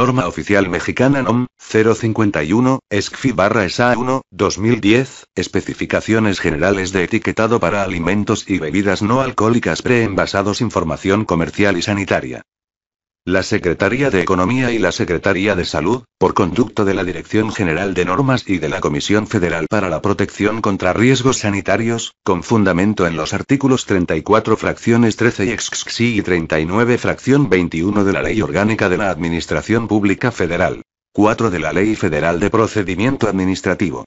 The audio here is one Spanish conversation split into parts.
Norma Oficial Mexicana NOM 051, ESCFI barra 1, 2010, Especificaciones Generales de Etiquetado para Alimentos y Bebidas No Alcohólicas Preenvasados Información Comercial y Sanitaria la Secretaría de Economía y la Secretaría de Salud, por conducto de la Dirección General de Normas y de la Comisión Federal para la Protección contra Riesgos Sanitarios, con fundamento en los artículos 34 fracciones 13 y y 39 fracción 21 de la Ley Orgánica de la Administración Pública Federal. 4 de la Ley Federal de Procedimiento Administrativo.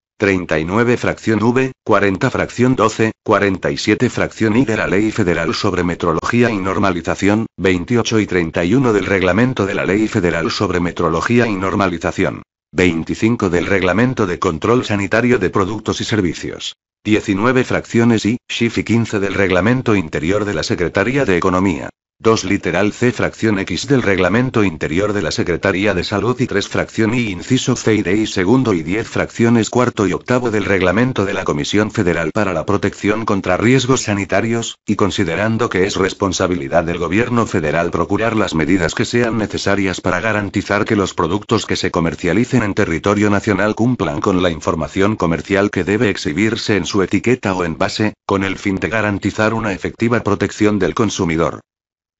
39 fracción V, 40 fracción 12, 47 fracción I de la Ley Federal sobre Metrología y Normalización, 28 y 31 del Reglamento de la Ley Federal sobre Metrología y Normalización. 25 del Reglamento de Control Sanitario de Productos y Servicios. 19 fracciones y, SHIF y 15 del Reglamento Interior de la Secretaría de Economía. 2 literal C fracción X del Reglamento Interior de la Secretaría de Salud y 3 fracción I. inciso C y D y segundo y 10 fracciones cuarto y octavo del Reglamento de la Comisión Federal para la Protección contra Riesgos Sanitarios, y considerando que es responsabilidad del Gobierno federal procurar las medidas que sean necesarias para garantizar que los productos que se comercialicen en territorio nacional cumplan con la información comercial que debe exhibirse en su etiqueta o envase, con el fin de garantizar una efectiva protección del consumidor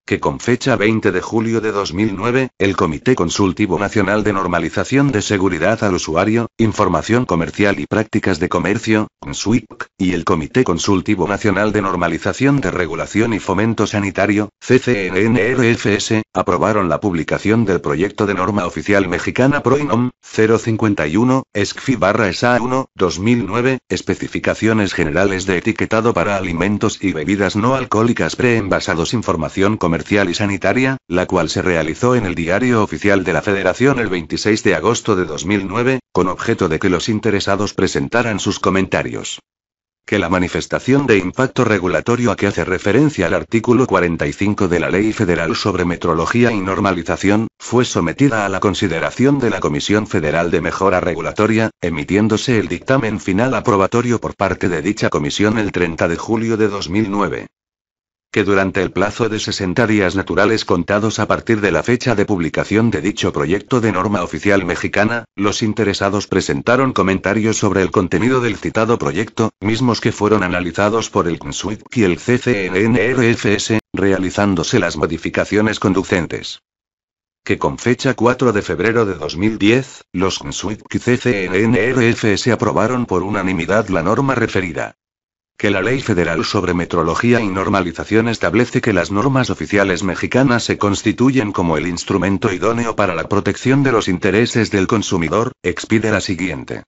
que con fecha 20 de julio de 2009, el Comité Consultivo Nacional de Normalización de Seguridad al Usuario, Información Comercial y Prácticas de Comercio, CONSUIC, y el Comité Consultivo Nacional de Normalización de Regulación y Fomento Sanitario, CCNRFS, aprobaron la publicación del proyecto de norma oficial mexicana PROINOM 051, ESCFI SA 1, 2009, especificaciones generales de etiquetado para alimentos y bebidas no alcohólicas preenvasados información comercial y sanitaria, la cual se realizó en el Diario Oficial de la Federación el 26 de agosto de 2009, con objeto de que los interesados presentaran sus comentarios. Que la manifestación de impacto regulatorio a que hace referencia el artículo 45 de la Ley Federal sobre Metrología y Normalización, fue sometida a la consideración de la Comisión Federal de Mejora Regulatoria, emitiéndose el dictamen final aprobatorio por parte de dicha comisión el 30 de julio de 2009 que durante el plazo de 60 días naturales contados a partir de la fecha de publicación de dicho proyecto de norma oficial mexicana, los interesados presentaron comentarios sobre el contenido del citado proyecto, mismos que fueron analizados por el CNSUIC y el CCNRFS, realizándose las modificaciones conducentes que con fecha 4 de febrero de 2010, los CNSUIC y CCNNRFS aprobaron por unanimidad la norma referida que la Ley Federal sobre Metrología y Normalización establece que las normas oficiales mexicanas se constituyen como el instrumento idóneo para la protección de los intereses del consumidor, expide la siguiente.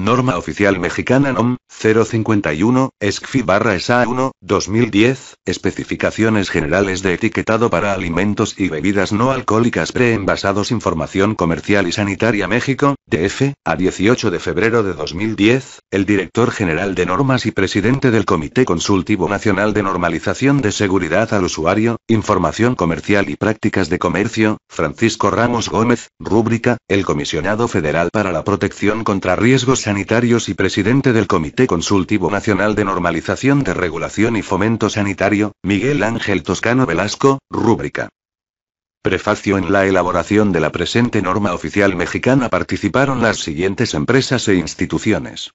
Norma Oficial Mexicana NOM 051, ESCFI barra sa 1, 2010, especificaciones generales de etiquetado para alimentos y bebidas no alcohólicas preenvasados Información Comercial y Sanitaria México, DF, a 18 de febrero de 2010, el director general de normas y presidente del Comité Consultivo Nacional de Normalización de Seguridad al Usuario, Información Comercial y Prácticas de Comercio, Francisco Ramos Gómez, rúbrica, el comisionado federal para la protección contra riesgos sanitarios y presidente del Comité Consultivo Nacional de Normalización de Regulación y Fomento Sanitario, Miguel Ángel Toscano Velasco, rúbrica. Prefacio En la elaboración de la presente norma oficial mexicana participaron las siguientes empresas e instituciones.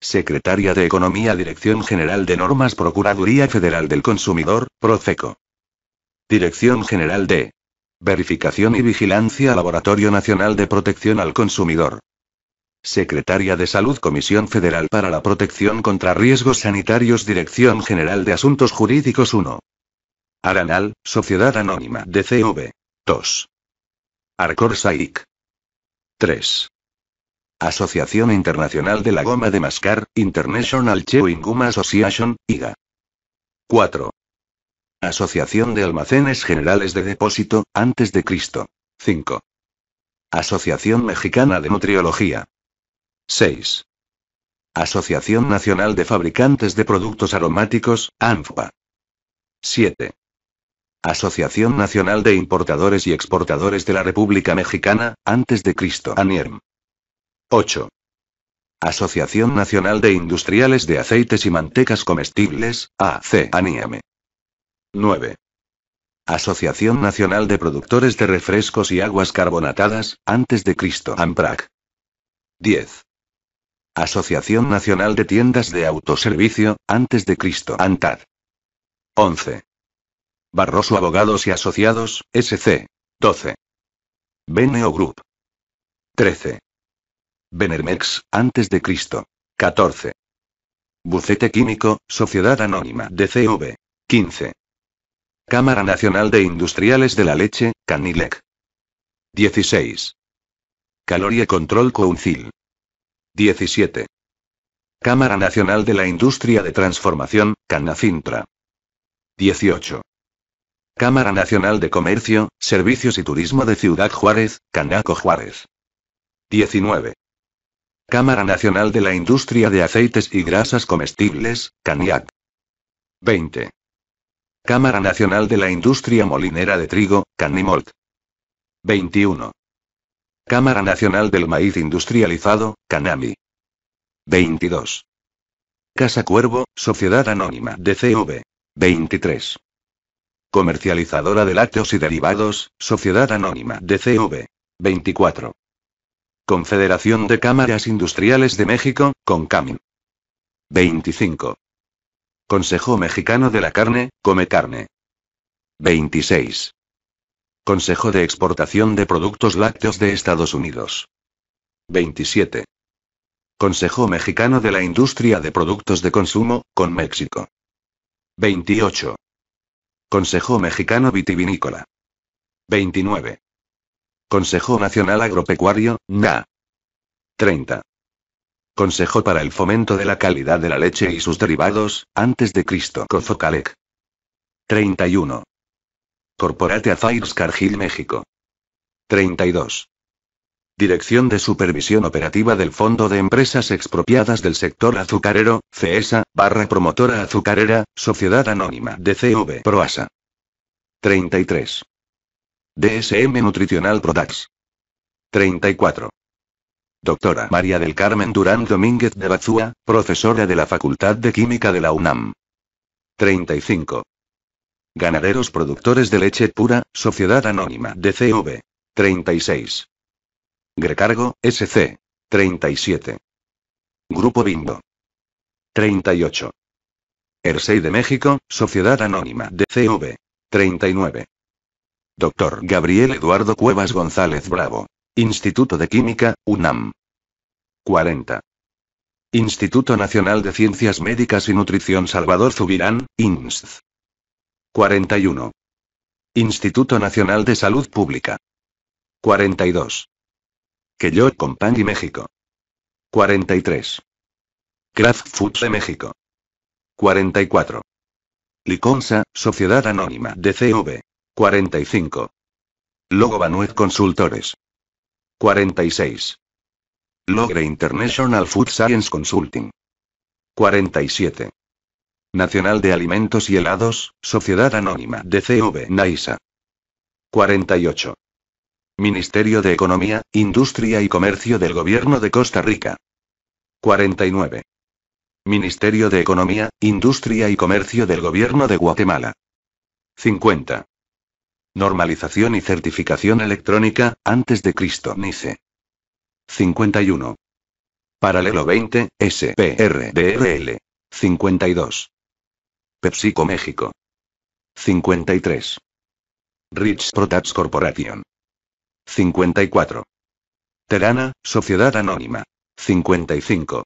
Secretaria de Economía Dirección General de Normas Procuraduría Federal del Consumidor, Profeco. Dirección General de Verificación y Vigilancia Laboratorio Nacional de Protección al Consumidor. Secretaria de Salud Comisión Federal para la Protección contra Riesgos Sanitarios Dirección General de Asuntos Jurídicos 1. Aranal, Sociedad Anónima de CV. 2. Arcor SAIC. 3. Asociación Internacional de la Goma de Mascar, International Chewing Gum Association, IGA. 4. Asociación de Almacenes Generales de Depósito, antes de Cristo. 5. Asociación Mexicana de Nutriología. 6. Asociación Nacional de Fabricantes de Productos Aromáticos, ANFPA. 7. Asociación Nacional de Importadores y Exportadores de la República Mexicana, antes de Cristo ANIERM. 8. Asociación Nacional de Industriales de Aceites y Mantecas Comestibles, AC ANiem. 9. Asociación Nacional de Productores de Refrescos y Aguas Carbonatadas, antes de Cristo AMPRAC. 10. Asociación Nacional de Tiendas de Autoservicio, antes de Cristo. ANTAD. 11. Barroso Abogados y Asociados, SC. 12. Beneo Group. 13. Benermex, antes de Cristo. 14. Bucete Químico, Sociedad Anónima, DCV. 15. Cámara Nacional de Industriales de la Leche, Canilec. 16. Calorie Control Council. 17. Cámara Nacional de la Industria de Transformación, Canacintra. 18. Cámara Nacional de Comercio, Servicios y Turismo de Ciudad Juárez, Canaco Juárez. 19. Cámara Nacional de la Industria de Aceites y Grasas Comestibles, CANIAC. 20. Cámara Nacional de la Industria Molinera de Trigo, CANIMOLT. 21. Cámara Nacional del Maíz Industrializado, Canami. 22. Casa Cuervo, Sociedad Anónima DCV. 23. Comercializadora de lácteos y derivados, Sociedad Anónima de CV. 24. Confederación de Cámaras Industriales de México, CONCAMIN. 25. Consejo Mexicano de la Carne, Come Carne. 26. Consejo de Exportación de Productos Lácteos de Estados Unidos. 27. Consejo Mexicano de la Industria de Productos de Consumo, con México. 28. Consejo Mexicano Vitivinícola. 29. Consejo Nacional Agropecuario, NA. 30. Consejo para el fomento de la calidad de la leche y sus derivados, antes de Cristo Cozocalec. 31. Corporate Affairs Cargill, México. 32. Dirección de Supervisión Operativa del Fondo de Empresas Expropiadas del Sector Azucarero, CESA, barra Promotora Azucarera, Sociedad Anónima de CV Proasa. 33. DSM Nutricional Products. 34. Doctora María del Carmen Durán Domínguez de Bazúa, profesora de la Facultad de Química de la UNAM. 35. Ganaderos Productores de Leche Pura, Sociedad Anónima de 36. Grecargo, SC. 37. Grupo Bindo. 38. Hersey de México, Sociedad Anónima DCV 39. Doctor Gabriel Eduardo Cuevas González Bravo. Instituto de Química, UNAM. 40. Instituto Nacional de Ciencias Médicas y Nutrición Salvador Zubirán, INSS. 41. Instituto Nacional de Salud Pública. 42. yo Company México. 43. Kraft Foods de México. 44. Liconsa, Sociedad Anónima de CV. 45. Logo Banuet Consultores. 46. Logre International Food Science Consulting. 47. Nacional de Alimentos y Helados, Sociedad Anónima de CV Naisa. 48. Ministerio de Economía, Industria y Comercio del Gobierno de Costa Rica. 49. Ministerio de Economía, Industria y Comercio del Gobierno de Guatemala. 50. Normalización y certificación electrónica, antes de Cristo Nice. 51. Paralelo 20, SPRDRL. 52. PepsiCo México. 53. Rich Protats Corporation. 54. Terana, Sociedad Anónima. 55.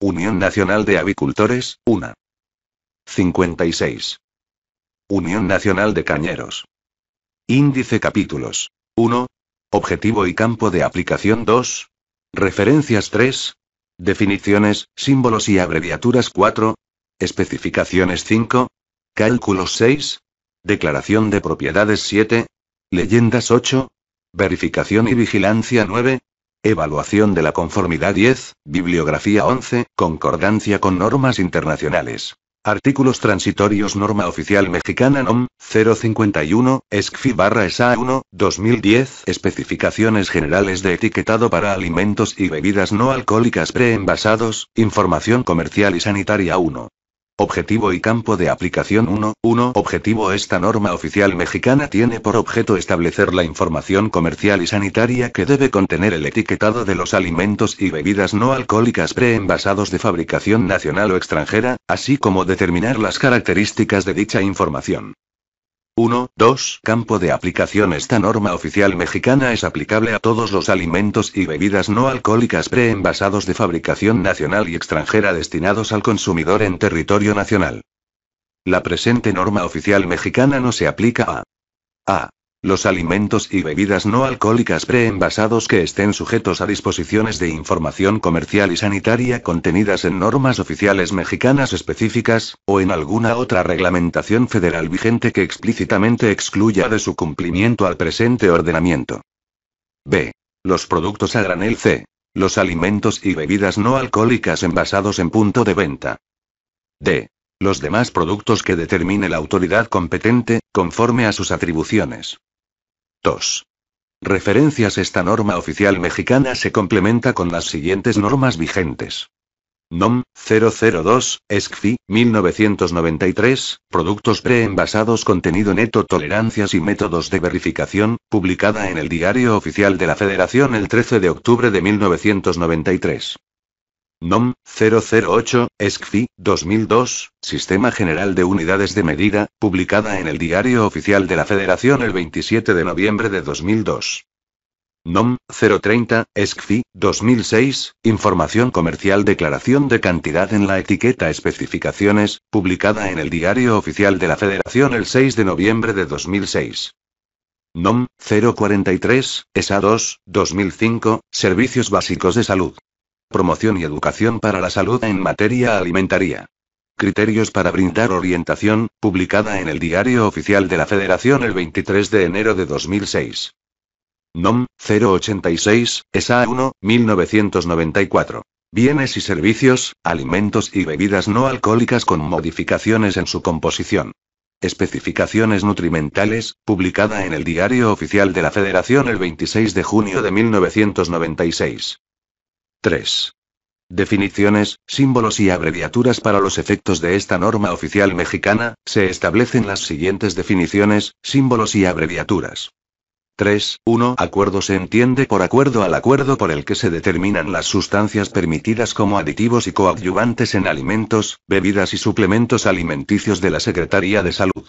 Unión Nacional de Avicultores, UNA. 56. Unión Nacional de Cañeros. Índice capítulos. 1. Objetivo y campo de aplicación 2. Referencias 3. Definiciones, símbolos y abreviaturas 4. Especificaciones 5. Cálculos 6. Declaración de propiedades 7. Leyendas 8. Verificación y vigilancia 9. Evaluación de la conformidad 10. Bibliografía 11. Concordancia con normas internacionales. Artículos transitorios Norma Oficial Mexicana NOM 051, ESCFI barra sa 1, 2010 Especificaciones Generales de Etiquetado para Alimentos y Bebidas No Alcohólicas Preenvasados, Información Comercial y Sanitaria 1 Objetivo y campo de aplicación 1.1. Objetivo Esta norma oficial mexicana tiene por objeto establecer la información comercial y sanitaria que debe contener el etiquetado de los alimentos y bebidas no alcohólicas preenvasados de fabricación nacional o extranjera, así como determinar las características de dicha información. 1.2 Campo de aplicación Esta norma oficial mexicana es aplicable a todos los alimentos y bebidas no alcohólicas preenvasados de fabricación nacional y extranjera destinados al consumidor en territorio nacional. La presente norma oficial mexicana no se aplica a a. Los alimentos y bebidas no alcohólicas preenvasados que estén sujetos a disposiciones de información comercial y sanitaria contenidas en normas oficiales mexicanas específicas, o en alguna otra reglamentación federal vigente que explícitamente excluya de su cumplimiento al presente ordenamiento. B. Los productos a granel C. Los alimentos y bebidas no alcohólicas envasados en punto de venta. D. Los demás productos que determine la autoridad competente, conforme a sus atribuciones. 2. Referencias Esta norma oficial mexicana se complementa con las siguientes normas vigentes. NOM 002, ESCFI, 1993, Productos preenvasados Contenido neto Tolerancias y métodos de verificación, publicada en el Diario Oficial de la Federación el 13 de octubre de 1993. NOM 008, escfi 2002, Sistema General de Unidades de Medida, publicada en el Diario Oficial de la Federación el 27 de noviembre de 2002. NOM 030, escfi 2006, Información Comercial Declaración de Cantidad en la Etiqueta Especificaciones, publicada en el Diario Oficial de la Federación el 6 de noviembre de 2006. NOM 043, ESA 2, 2005, Servicios Básicos de Salud promoción y educación para la salud en materia alimentaria. Criterios para brindar orientación, publicada en el Diario Oficial de la Federación el 23 de enero de 2006. NOM 086, ESA 1, 1994. Bienes y servicios, alimentos y bebidas no alcohólicas con modificaciones en su composición. Especificaciones nutrimentales, publicada en el Diario Oficial de la Federación el 26 de junio de 1996. 3. Definiciones, símbolos y abreviaturas para los efectos de esta norma oficial mexicana, se establecen las siguientes definiciones, símbolos y abreviaturas. 3. 1. Acuerdo se entiende por acuerdo al acuerdo por el que se determinan las sustancias permitidas como aditivos y coadyuvantes en alimentos, bebidas y suplementos alimenticios de la Secretaría de Salud.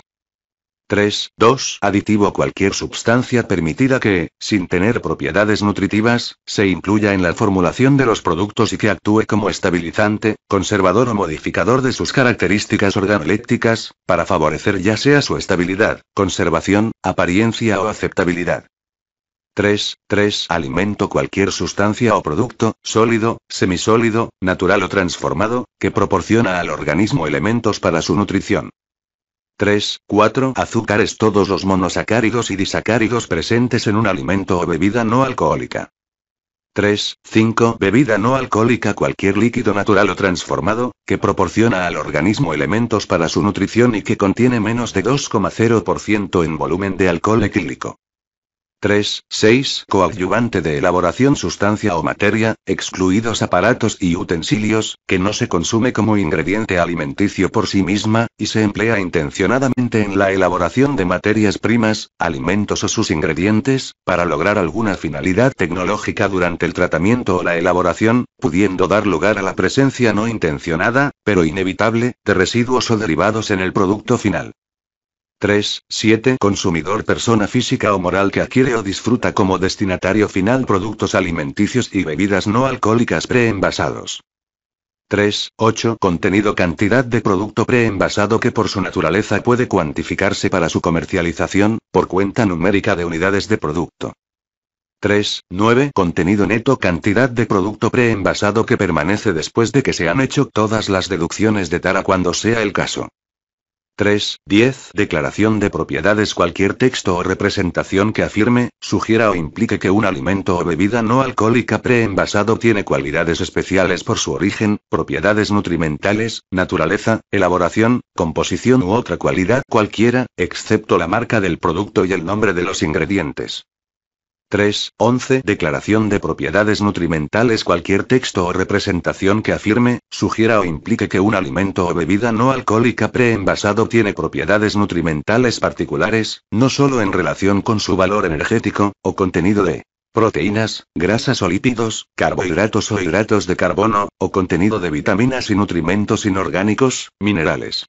3.2. 2. Aditivo cualquier sustancia permitida que, sin tener propiedades nutritivas, se incluya en la formulación de los productos y que actúe como estabilizante, conservador o modificador de sus características organolépticas, para favorecer ya sea su estabilidad, conservación, apariencia o aceptabilidad. 3.3. Alimento cualquier sustancia o producto, sólido, semisólido, natural o transformado, que proporciona al organismo elementos para su nutrición. 3, 4. Azúcares todos los monosacáridos y disacáridos presentes en un alimento o bebida no alcohólica. 3, 5. Bebida no alcohólica cualquier líquido natural o transformado, que proporciona al organismo elementos para su nutrición y que contiene menos de 2,0% en volumen de alcohol etílico. 3.6 Coadyuvante de elaboración sustancia o materia, excluidos aparatos y utensilios, que no se consume como ingrediente alimenticio por sí misma, y se emplea intencionadamente en la elaboración de materias primas, alimentos o sus ingredientes, para lograr alguna finalidad tecnológica durante el tratamiento o la elaboración, pudiendo dar lugar a la presencia no intencionada, pero inevitable, de residuos o derivados en el producto final. 3, 7. Consumidor persona física o moral que adquiere o disfruta como destinatario final productos alimenticios y bebidas no alcohólicas preenvasados. 3, 8. Contenido cantidad de producto preenvasado que por su naturaleza puede cuantificarse para su comercialización, por cuenta numérica de unidades de producto. 3, 9. Contenido neto cantidad de producto preenvasado que permanece después de que se han hecho todas las deducciones de tara cuando sea el caso. 3, Declaración de propiedades. Cualquier texto o representación que afirme, sugiera o implique que un alimento o bebida no alcohólica preenvasado tiene cualidades especiales por su origen, propiedades nutrimentales, naturaleza, elaboración, composición u otra cualidad cualquiera, excepto la marca del producto y el nombre de los ingredientes. 3. 11. Declaración de propiedades nutrimentales. Cualquier texto o representación que afirme, sugiera o implique que un alimento o bebida no alcohólica preenvasado tiene propiedades nutrimentales particulares, no solo en relación con su valor energético, o contenido de proteínas, grasas o lípidos, carbohidratos o hidratos de carbono, o contenido de vitaminas y nutrimentos inorgánicos, minerales.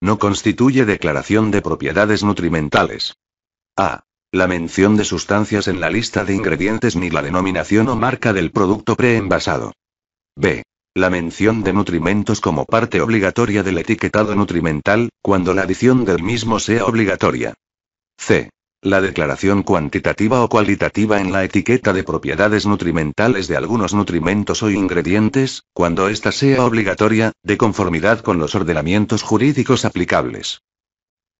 No constituye declaración de propiedades nutrimentales. A. La mención de sustancias en la lista de ingredientes ni la denominación o marca del producto preenvasado. B. La mención de nutrimentos como parte obligatoria del etiquetado nutrimental, cuando la adición del mismo sea obligatoria. C. La declaración cuantitativa o cualitativa en la etiqueta de propiedades nutrimentales de algunos nutrimentos o ingredientes, cuando ésta sea obligatoria, de conformidad con los ordenamientos jurídicos aplicables.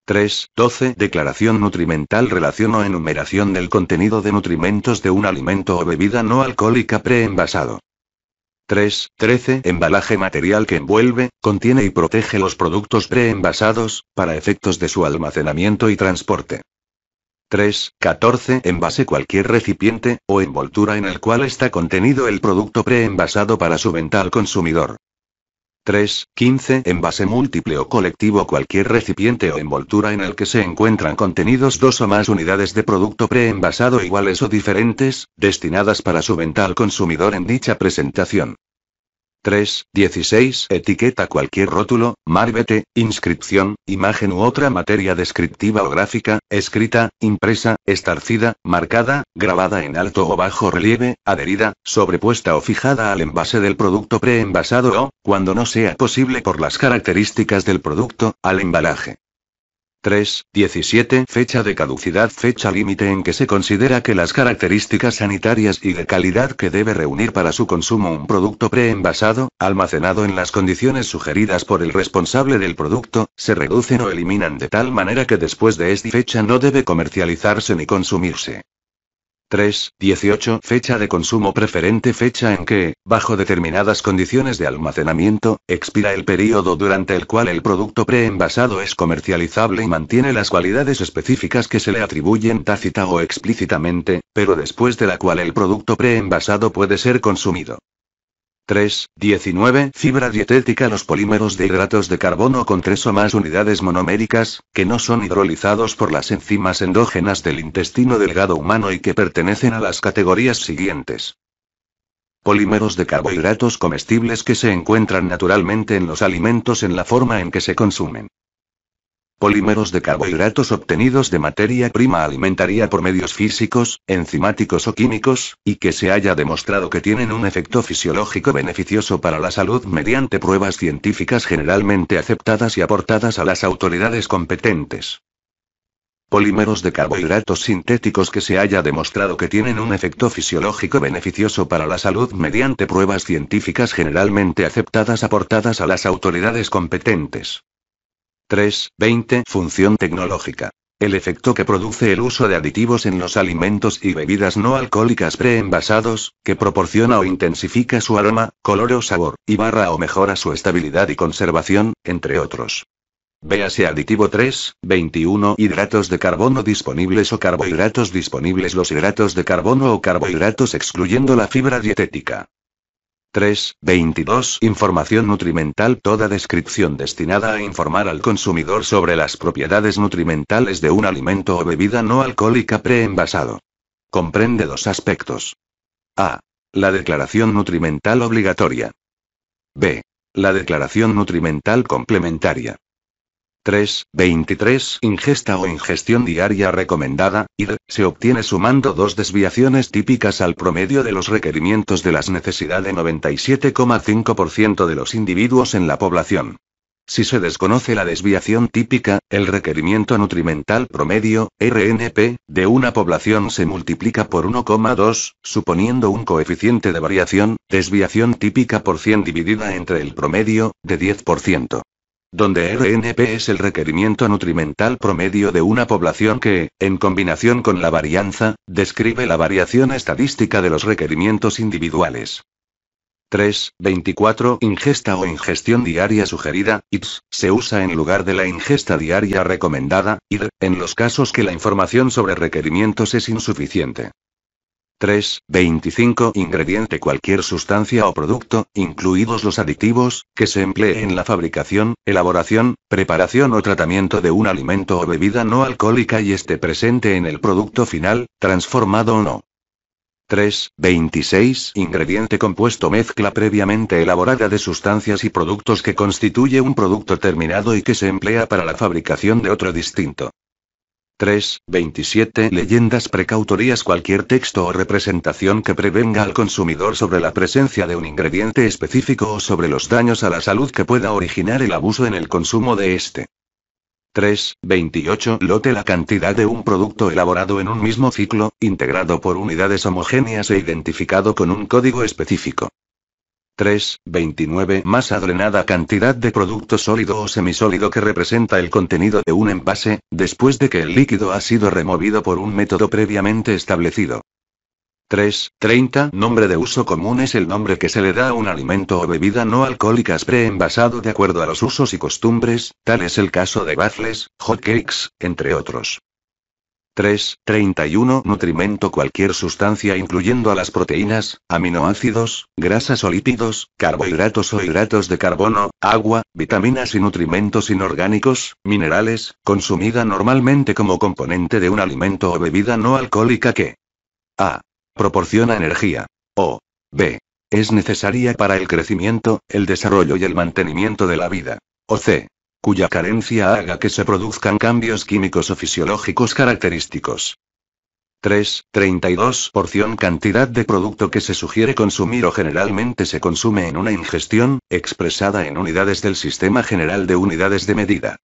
3. 12. Declaración nutrimental Relación o enumeración del contenido de nutrimentos de un alimento o bebida no alcohólica preenvasado. 3. 13. Embalaje material que envuelve, contiene y protege los productos preenvasados, para efectos de su almacenamiento y transporte. 3.14. Envase cualquier recipiente, o envoltura en el cual está contenido el producto preenvasado para su venta al consumidor. 3, 15 envase múltiple o colectivo cualquier recipiente o envoltura en el que se encuentran contenidos dos o más unidades de producto pre-envasado iguales o diferentes, destinadas para su venta al consumidor en dicha presentación. 3.16 Etiqueta cualquier rótulo, marbete, inscripción, imagen u otra materia descriptiva o gráfica, escrita, impresa, estarcida, marcada, grabada en alto o bajo relieve, adherida, sobrepuesta o fijada al envase del producto preenvasado o, cuando no sea posible por las características del producto, al embalaje. 3.17 Fecha de caducidad. Fecha límite en que se considera que las características sanitarias y de calidad que debe reunir para su consumo un producto preenvasado, almacenado en las condiciones sugeridas por el responsable del producto, se reducen o eliminan de tal manera que después de esta fecha no debe comercializarse ni consumirse. 3, Fecha de consumo preferente Fecha en que, bajo determinadas condiciones de almacenamiento, expira el periodo durante el cual el producto preenvasado es comercializable y mantiene las cualidades específicas que se le atribuyen tácita o explícitamente, pero después de la cual el producto preenvasado puede ser consumido. 3, 19. Fibra dietética Los polímeros de hidratos de carbono con tres o más unidades monoméricas, que no son hidrolizados por las enzimas endógenas del intestino delgado humano y que pertenecen a las categorías siguientes. Polímeros de carbohidratos comestibles que se encuentran naturalmente en los alimentos en la forma en que se consumen. Polímeros de carbohidratos obtenidos de materia prima alimentaria por medios físicos, enzimáticos o químicos, y que se haya demostrado que tienen un efecto fisiológico beneficioso para la salud mediante pruebas científicas generalmente aceptadas y aportadas a las autoridades competentes. Polímeros de carbohidratos sintéticos que se haya demostrado que tienen un efecto fisiológico beneficioso para la salud mediante pruebas científicas generalmente aceptadas aportadas a las autoridades competentes. 3.20 Función tecnológica. El efecto que produce el uso de aditivos en los alimentos y bebidas no alcohólicas preenvasados, que proporciona o intensifica su aroma, color o sabor, y barra o mejora su estabilidad y conservación, entre otros. Véase aditivo 3, 21 hidratos de carbono disponibles o carbohidratos disponibles los hidratos de carbono o carbohidratos excluyendo la fibra dietética. 3, 22. Información nutrimental. Toda descripción destinada a informar al consumidor sobre las propiedades nutrimentales de un alimento o bebida no alcohólica preenvasado. Comprende dos aspectos. A. La declaración nutrimental obligatoria. B. La declaración nutrimental complementaria. 3, 23 ingesta o ingestión diaria recomendada, IR, se obtiene sumando dos desviaciones típicas al promedio de los requerimientos de las necesidades de 97,5% de los individuos en la población. Si se desconoce la desviación típica, el requerimiento nutrimental promedio, RNP, de una población se multiplica por 1,2, suponiendo un coeficiente de variación, desviación típica por 100 dividida entre el promedio, de 10% donde RNP es el requerimiento nutrimental promedio de una población que, en combinación con la varianza, describe la variación estadística de los requerimientos individuales. 3. 24. Ingesta o ingestión diaria sugerida, ITS, se usa en lugar de la ingesta diaria recomendada, IR, en los casos que la información sobre requerimientos es insuficiente. 3.25 Ingrediente Cualquier sustancia o producto, incluidos los aditivos, que se emplee en la fabricación, elaboración, preparación o tratamiento de un alimento o bebida no alcohólica y esté presente en el producto final, transformado o no. 3.26 Ingrediente compuesto mezcla previamente elaborada de sustancias y productos que constituye un producto terminado y que se emplea para la fabricación de otro distinto. 3. 27. Leyendas precautorías Cualquier texto o representación que prevenga al consumidor sobre la presencia de un ingrediente específico o sobre los daños a la salud que pueda originar el abuso en el consumo de este. 3.28 Lote La cantidad de un producto elaborado en un mismo ciclo, integrado por unidades homogéneas e identificado con un código específico. 3, 29 más adrenada cantidad de producto sólido o semisólido que representa el contenido de un envase, después de que el líquido ha sido removido por un método previamente establecido. 3.30 nombre de uso común es el nombre que se le da a un alimento o bebida no alcohólicas pre-envasado de acuerdo a los usos y costumbres, tal es el caso de hot hotcakes, entre otros. 3. 31. Nutrimento cualquier sustancia incluyendo a las proteínas, aminoácidos, grasas o lípidos, carbohidratos o hidratos de carbono, agua, vitaminas y nutrimentos inorgánicos, minerales, consumida normalmente como componente de un alimento o bebida no alcohólica que a. proporciona energía o b. es necesaria para el crecimiento, el desarrollo y el mantenimiento de la vida o c cuya carencia haga que se produzcan cambios químicos o fisiológicos característicos. 3. 32 porción cantidad de producto que se sugiere consumir o generalmente se consume en una ingestión, expresada en unidades del Sistema General de Unidades de Medida.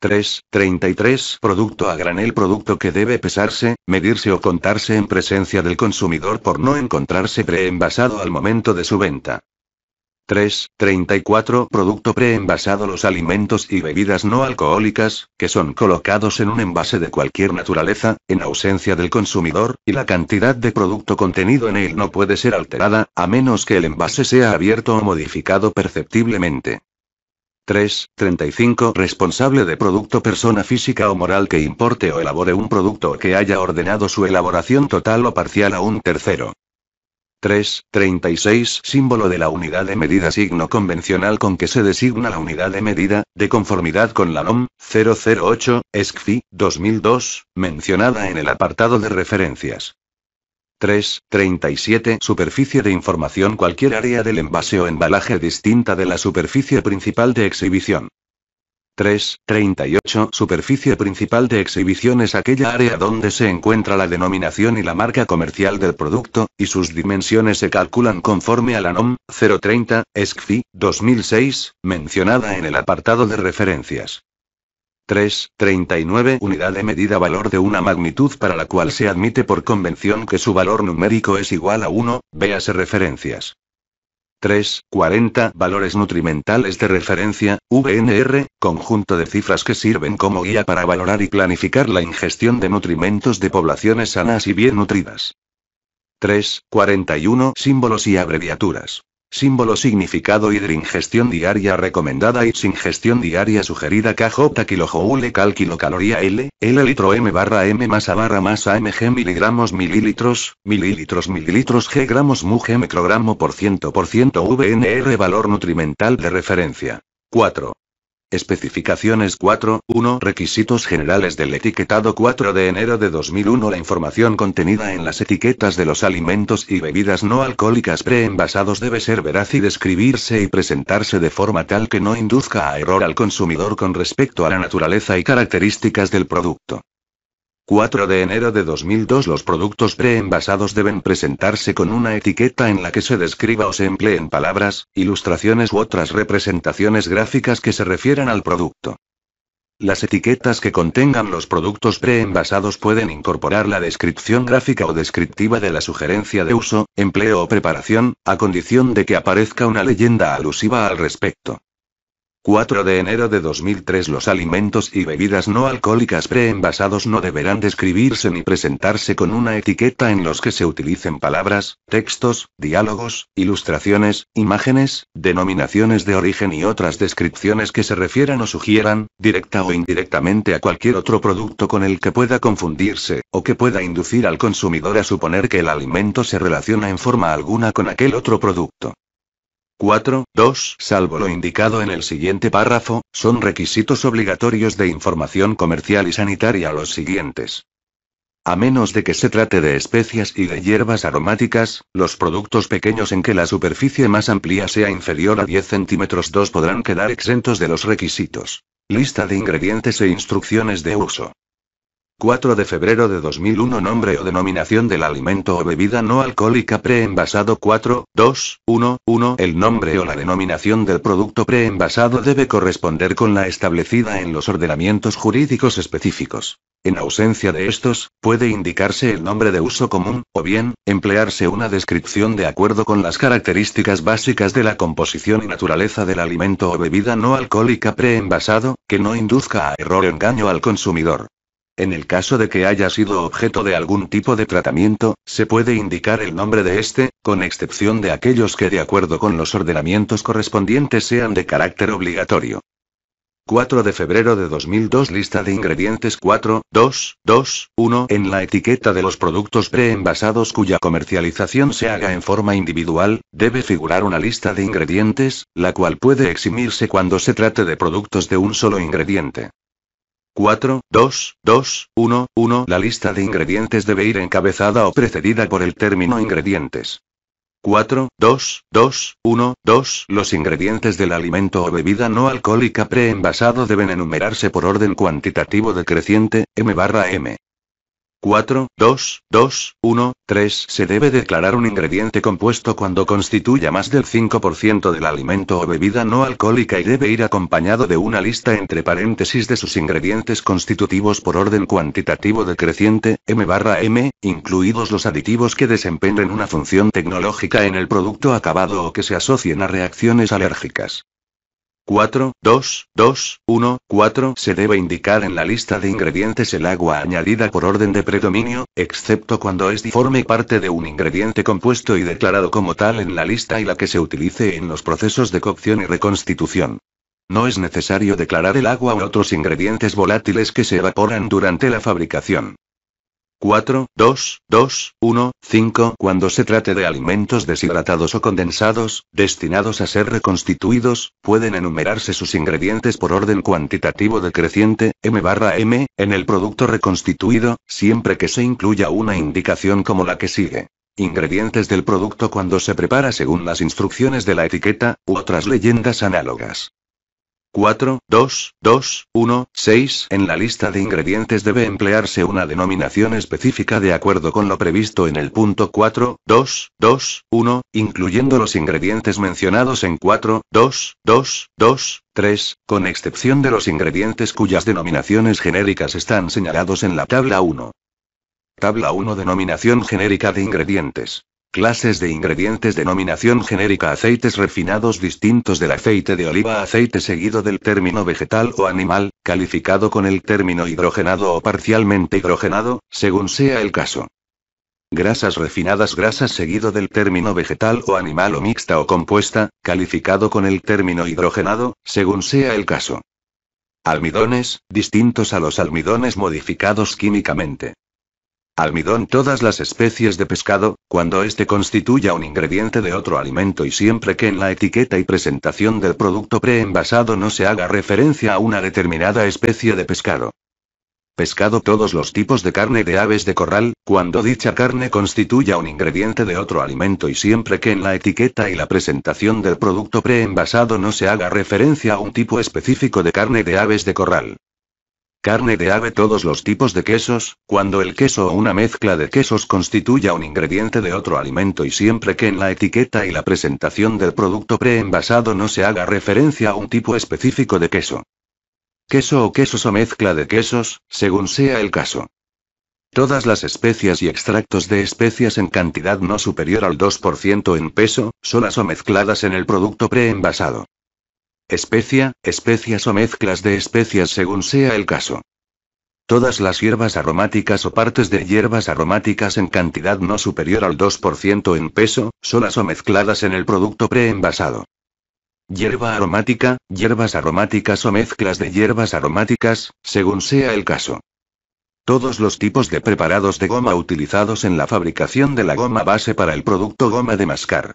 3. 33 producto a granel producto que debe pesarse, medirse o contarse en presencia del consumidor por no encontrarse preenvasado al momento de su venta. 3.34 34. Producto preenvasado. Los alimentos y bebidas no alcohólicas, que son colocados en un envase de cualquier naturaleza, en ausencia del consumidor, y la cantidad de producto contenido en él no puede ser alterada, a menos que el envase sea abierto o modificado perceptiblemente. 3.35 Responsable de producto persona física o moral que importe o elabore un producto o que haya ordenado su elaboración total o parcial a un tercero. 3.36 símbolo de la unidad de medida signo convencional con que se designa la unidad de medida, de conformidad con la NOM 008, ESCFI 2002, mencionada en el apartado de referencias. 3.37 Superficie de información Cualquier área del envase o embalaje distinta de la superficie principal de exhibición. 3.38 Superficie principal de exhibición es aquella área donde se encuentra la denominación y la marca comercial del producto, y sus dimensiones se calculan conforme a la NOM 030, ESCFI 2006, mencionada en el apartado de referencias. 3.39 Unidad de medida valor de una magnitud para la cual se admite por convención que su valor numérico es igual a 1, véase referencias. 3.40 valores nutrimentales de referencia, VNR, conjunto de cifras que sirven como guía para valorar y planificar la ingestión de nutrimentos de poblaciones sanas y bien nutridas. 3.41 símbolos y abreviaturas. Símbolo significado y ingestión diaria recomendada y sin gestión diaria sugerida KJ kilojoule cal kilocaloría L, L litro M barra M masa barra masa mg miligramos mililitros, mililitros mililitros G gramos G microgramo por ciento por ciento VNR valor nutrimental de referencia. 4. Especificaciones 4.1 Requisitos generales del etiquetado 4 de enero de 2001 La información contenida en las etiquetas de los alimentos y bebidas no alcohólicas preenvasados debe ser veraz y describirse y presentarse de forma tal que no induzca a error al consumidor con respecto a la naturaleza y características del producto. 4 de enero de 2002 Los productos preenvasados deben presentarse con una etiqueta en la que se describa o se empleen palabras, ilustraciones u otras representaciones gráficas que se refieran al producto. Las etiquetas que contengan los productos preenvasados pueden incorporar la descripción gráfica o descriptiva de la sugerencia de uso, empleo o preparación, a condición de que aparezca una leyenda alusiva al respecto. 4 de enero de 2003 Los alimentos y bebidas no alcohólicas preenvasados no deberán describirse ni presentarse con una etiqueta en los que se utilicen palabras, textos, diálogos, ilustraciones, imágenes, denominaciones de origen y otras descripciones que se refieran o sugieran, directa o indirectamente a cualquier otro producto con el que pueda confundirse, o que pueda inducir al consumidor a suponer que el alimento se relaciona en forma alguna con aquel otro producto. 4, 2, salvo lo indicado en el siguiente párrafo, son requisitos obligatorios de información comercial y sanitaria los siguientes. A menos de que se trate de especias y de hierbas aromáticas, los productos pequeños en que la superficie más amplia sea inferior a 10 centímetros 2 podrán quedar exentos de los requisitos. Lista de ingredientes e instrucciones de uso. 4 de febrero de 2001 Nombre o denominación del alimento o bebida no alcohólica preenvasado 4, 2, 1, 1 El nombre o la denominación del producto preenvasado debe corresponder con la establecida en los ordenamientos jurídicos específicos. En ausencia de estos, puede indicarse el nombre de uso común, o bien, emplearse una descripción de acuerdo con las características básicas de la composición y naturaleza del alimento o bebida no alcohólica preenvasado, que no induzca a error o engaño al consumidor. En el caso de que haya sido objeto de algún tipo de tratamiento, se puede indicar el nombre de este, con excepción de aquellos que de acuerdo con los ordenamientos correspondientes sean de carácter obligatorio. 4 de febrero de 2002 Lista de ingredientes 4, 2, 2, 1 En la etiqueta de los productos preenvasados cuya comercialización se haga en forma individual, debe figurar una lista de ingredientes, la cual puede eximirse cuando se trate de productos de un solo ingrediente. 4, 2, 2, 1, 1. La lista de ingredientes debe ir encabezada o precedida por el término ingredientes. 4, 2, 2, 1, 2. Los ingredientes del alimento o bebida no alcohólica pre-envasado deben enumerarse por orden cuantitativo decreciente, m barra m. 4, 2, 2, 1, 3. Se debe declarar un ingrediente compuesto cuando constituya más del 5% del alimento o bebida no alcohólica y debe ir acompañado de una lista entre paréntesis de sus ingredientes constitutivos por orden cuantitativo decreciente, m barra m, incluidos los aditivos que desempeñen una función tecnológica en el producto acabado o que se asocien a reacciones alérgicas. 4, 2, 2, 1, 4 se debe indicar en la lista de ingredientes el agua añadida por orden de predominio, excepto cuando es diforme parte de un ingrediente compuesto y declarado como tal en la lista y la que se utilice en los procesos de cocción y reconstitución. No es necesario declarar el agua u otros ingredientes volátiles que se evaporan durante la fabricación. 4, 2, 2, 1, 5 cuando se trate de alimentos deshidratados o condensados, destinados a ser reconstituidos, pueden enumerarse sus ingredientes por orden cuantitativo decreciente, m barra m, en el producto reconstituido, siempre que se incluya una indicación como la que sigue. Ingredientes del producto cuando se prepara según las instrucciones de la etiqueta, u otras leyendas análogas. 4, 2, 2, 1, 6. En la lista de ingredientes debe emplearse una denominación específica de acuerdo con lo previsto en el punto 4, 2, 2, 1, incluyendo los ingredientes mencionados en 4, 2, 2, 2, 3, con excepción de los ingredientes cuyas denominaciones genéricas están señalados en la tabla 1. Tabla 1 Denominación genérica de ingredientes. Clases de ingredientes Denominación genérica Aceites refinados distintos del aceite de oliva Aceite seguido del término vegetal o animal, calificado con el término hidrogenado o parcialmente hidrogenado, según sea el caso. Grasas refinadas Grasas seguido del término vegetal o animal o mixta o compuesta, calificado con el término hidrogenado, según sea el caso. Almidones, distintos a los almidones modificados químicamente. Almidón todas las especies de pescado, cuando éste constituya un ingrediente de otro alimento y siempre que en la etiqueta y presentación del producto preenvasado no se haga referencia a una determinada especie de pescado. Pescado todos los tipos de carne de aves de corral, cuando dicha carne constituya un ingrediente de otro alimento y siempre que en la etiqueta y la presentación del producto preenvasado no se haga referencia a un tipo específico de carne de aves de corral. Carne de ave Todos los tipos de quesos, cuando el queso o una mezcla de quesos constituya un ingrediente de otro alimento y siempre que en la etiqueta y la presentación del producto preenvasado no se haga referencia a un tipo específico de queso. Queso o quesos o mezcla de quesos, según sea el caso. Todas las especias y extractos de especias en cantidad no superior al 2% en peso, solas o mezcladas en el producto preenvasado. Especia, especias o mezclas de especias según sea el caso. Todas las hierbas aromáticas o partes de hierbas aromáticas en cantidad no superior al 2% en peso, solas o mezcladas en el producto preenvasado. Hierba aromática, hierbas aromáticas o mezclas de hierbas aromáticas, según sea el caso. Todos los tipos de preparados de goma utilizados en la fabricación de la goma base para el producto goma de mascar.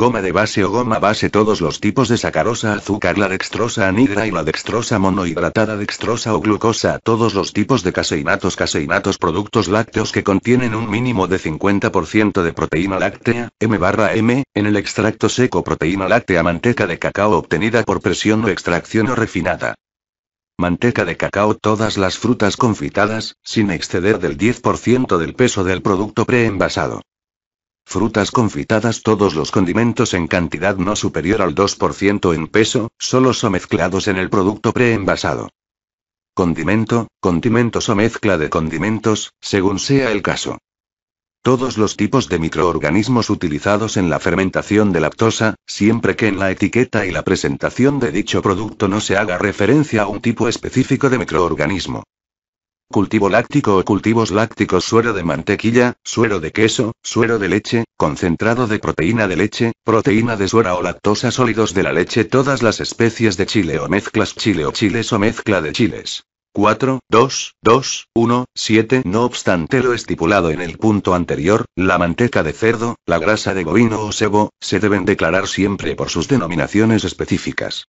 Goma de base o goma base Todos los tipos de sacarosa azúcar La dextrosa anigra y la dextrosa monohidratada Dextrosa o glucosa Todos los tipos de caseinatos Caseinatos productos lácteos que contienen un mínimo de 50% de proteína láctea, M barra M, en el extracto seco Proteína láctea Manteca de cacao obtenida por presión o extracción o refinada manteca de cacao todas las frutas confitadas, sin exceder del 10% del peso del producto envasado. Frutas confitadas todos los condimentos en cantidad no superior al 2% en peso, solo son mezclados en el producto preenvasado. Condimento, condimentos o mezcla de condimentos, según sea el caso. Todos los tipos de microorganismos utilizados en la fermentación de lactosa, siempre que en la etiqueta y la presentación de dicho producto no se haga referencia a un tipo específico de microorganismo cultivo láctico o cultivos lácticos suero de mantequilla, suero de queso, suero de leche, concentrado de proteína de leche, proteína de suera o lactosa sólidos de la leche todas las especies de chile o mezclas chile o chiles o mezcla de chiles. 4, 2, 2, 1, 7. No obstante lo estipulado en el punto anterior, la manteca de cerdo, la grasa de bovino o sebo, se deben declarar siempre por sus denominaciones específicas.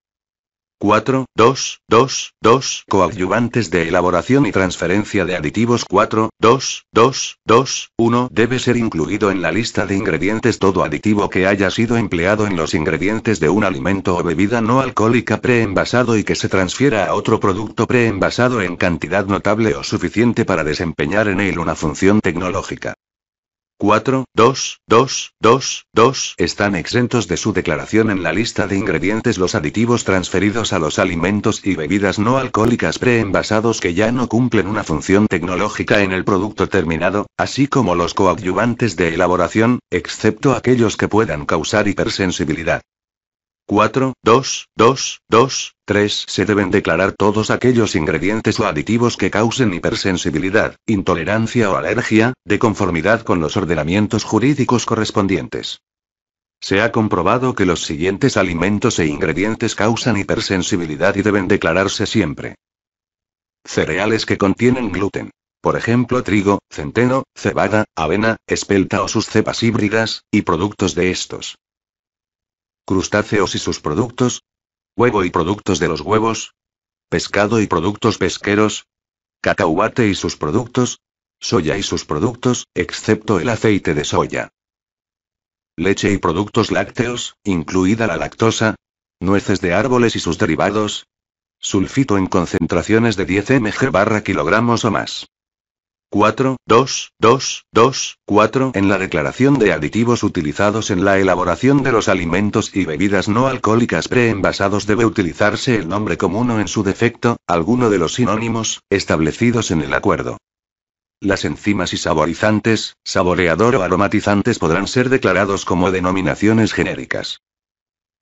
4, 2, 2, 2 coadyuvantes de elaboración y transferencia de aditivos 4, 2, 2, 2, 1 debe ser incluido en la lista de ingredientes todo aditivo que haya sido empleado en los ingredientes de un alimento o bebida no alcohólica pre-envasado y que se transfiera a otro producto pre-envasado en cantidad notable o suficiente para desempeñar en él una función tecnológica. 4, 2, 2, 2, 2 están exentos de su declaración en la lista de ingredientes los aditivos transferidos a los alimentos y bebidas no alcohólicas preenvasados que ya no cumplen una función tecnológica en el producto terminado, así como los coadyuvantes de elaboración, excepto aquellos que puedan causar hipersensibilidad. 4, 2, 2, 2, 3. Se deben declarar todos aquellos ingredientes o aditivos que causen hipersensibilidad, intolerancia o alergia, de conformidad con los ordenamientos jurídicos correspondientes. Se ha comprobado que los siguientes alimentos e ingredientes causan hipersensibilidad y deben declararse siempre. Cereales que contienen gluten. Por ejemplo, trigo, centeno, cebada, avena, espelta o sus cepas híbridas, y productos de estos crustáceos y sus productos, huevo y productos de los huevos, pescado y productos pesqueros, cacahuate y sus productos, soya y sus productos, excepto el aceite de soya. Leche y productos lácteos, incluida la lactosa, nueces de árboles y sus derivados, sulfito en concentraciones de 10 mg barra kilogramos o más. 4, 2, 2, 2, 4 en la declaración de aditivos utilizados en la elaboración de los alimentos y bebidas no alcohólicas preenvasados debe utilizarse el nombre común o en su defecto, alguno de los sinónimos, establecidos en el acuerdo. Las enzimas y saborizantes, saboreador o aromatizantes podrán ser declarados como denominaciones genéricas.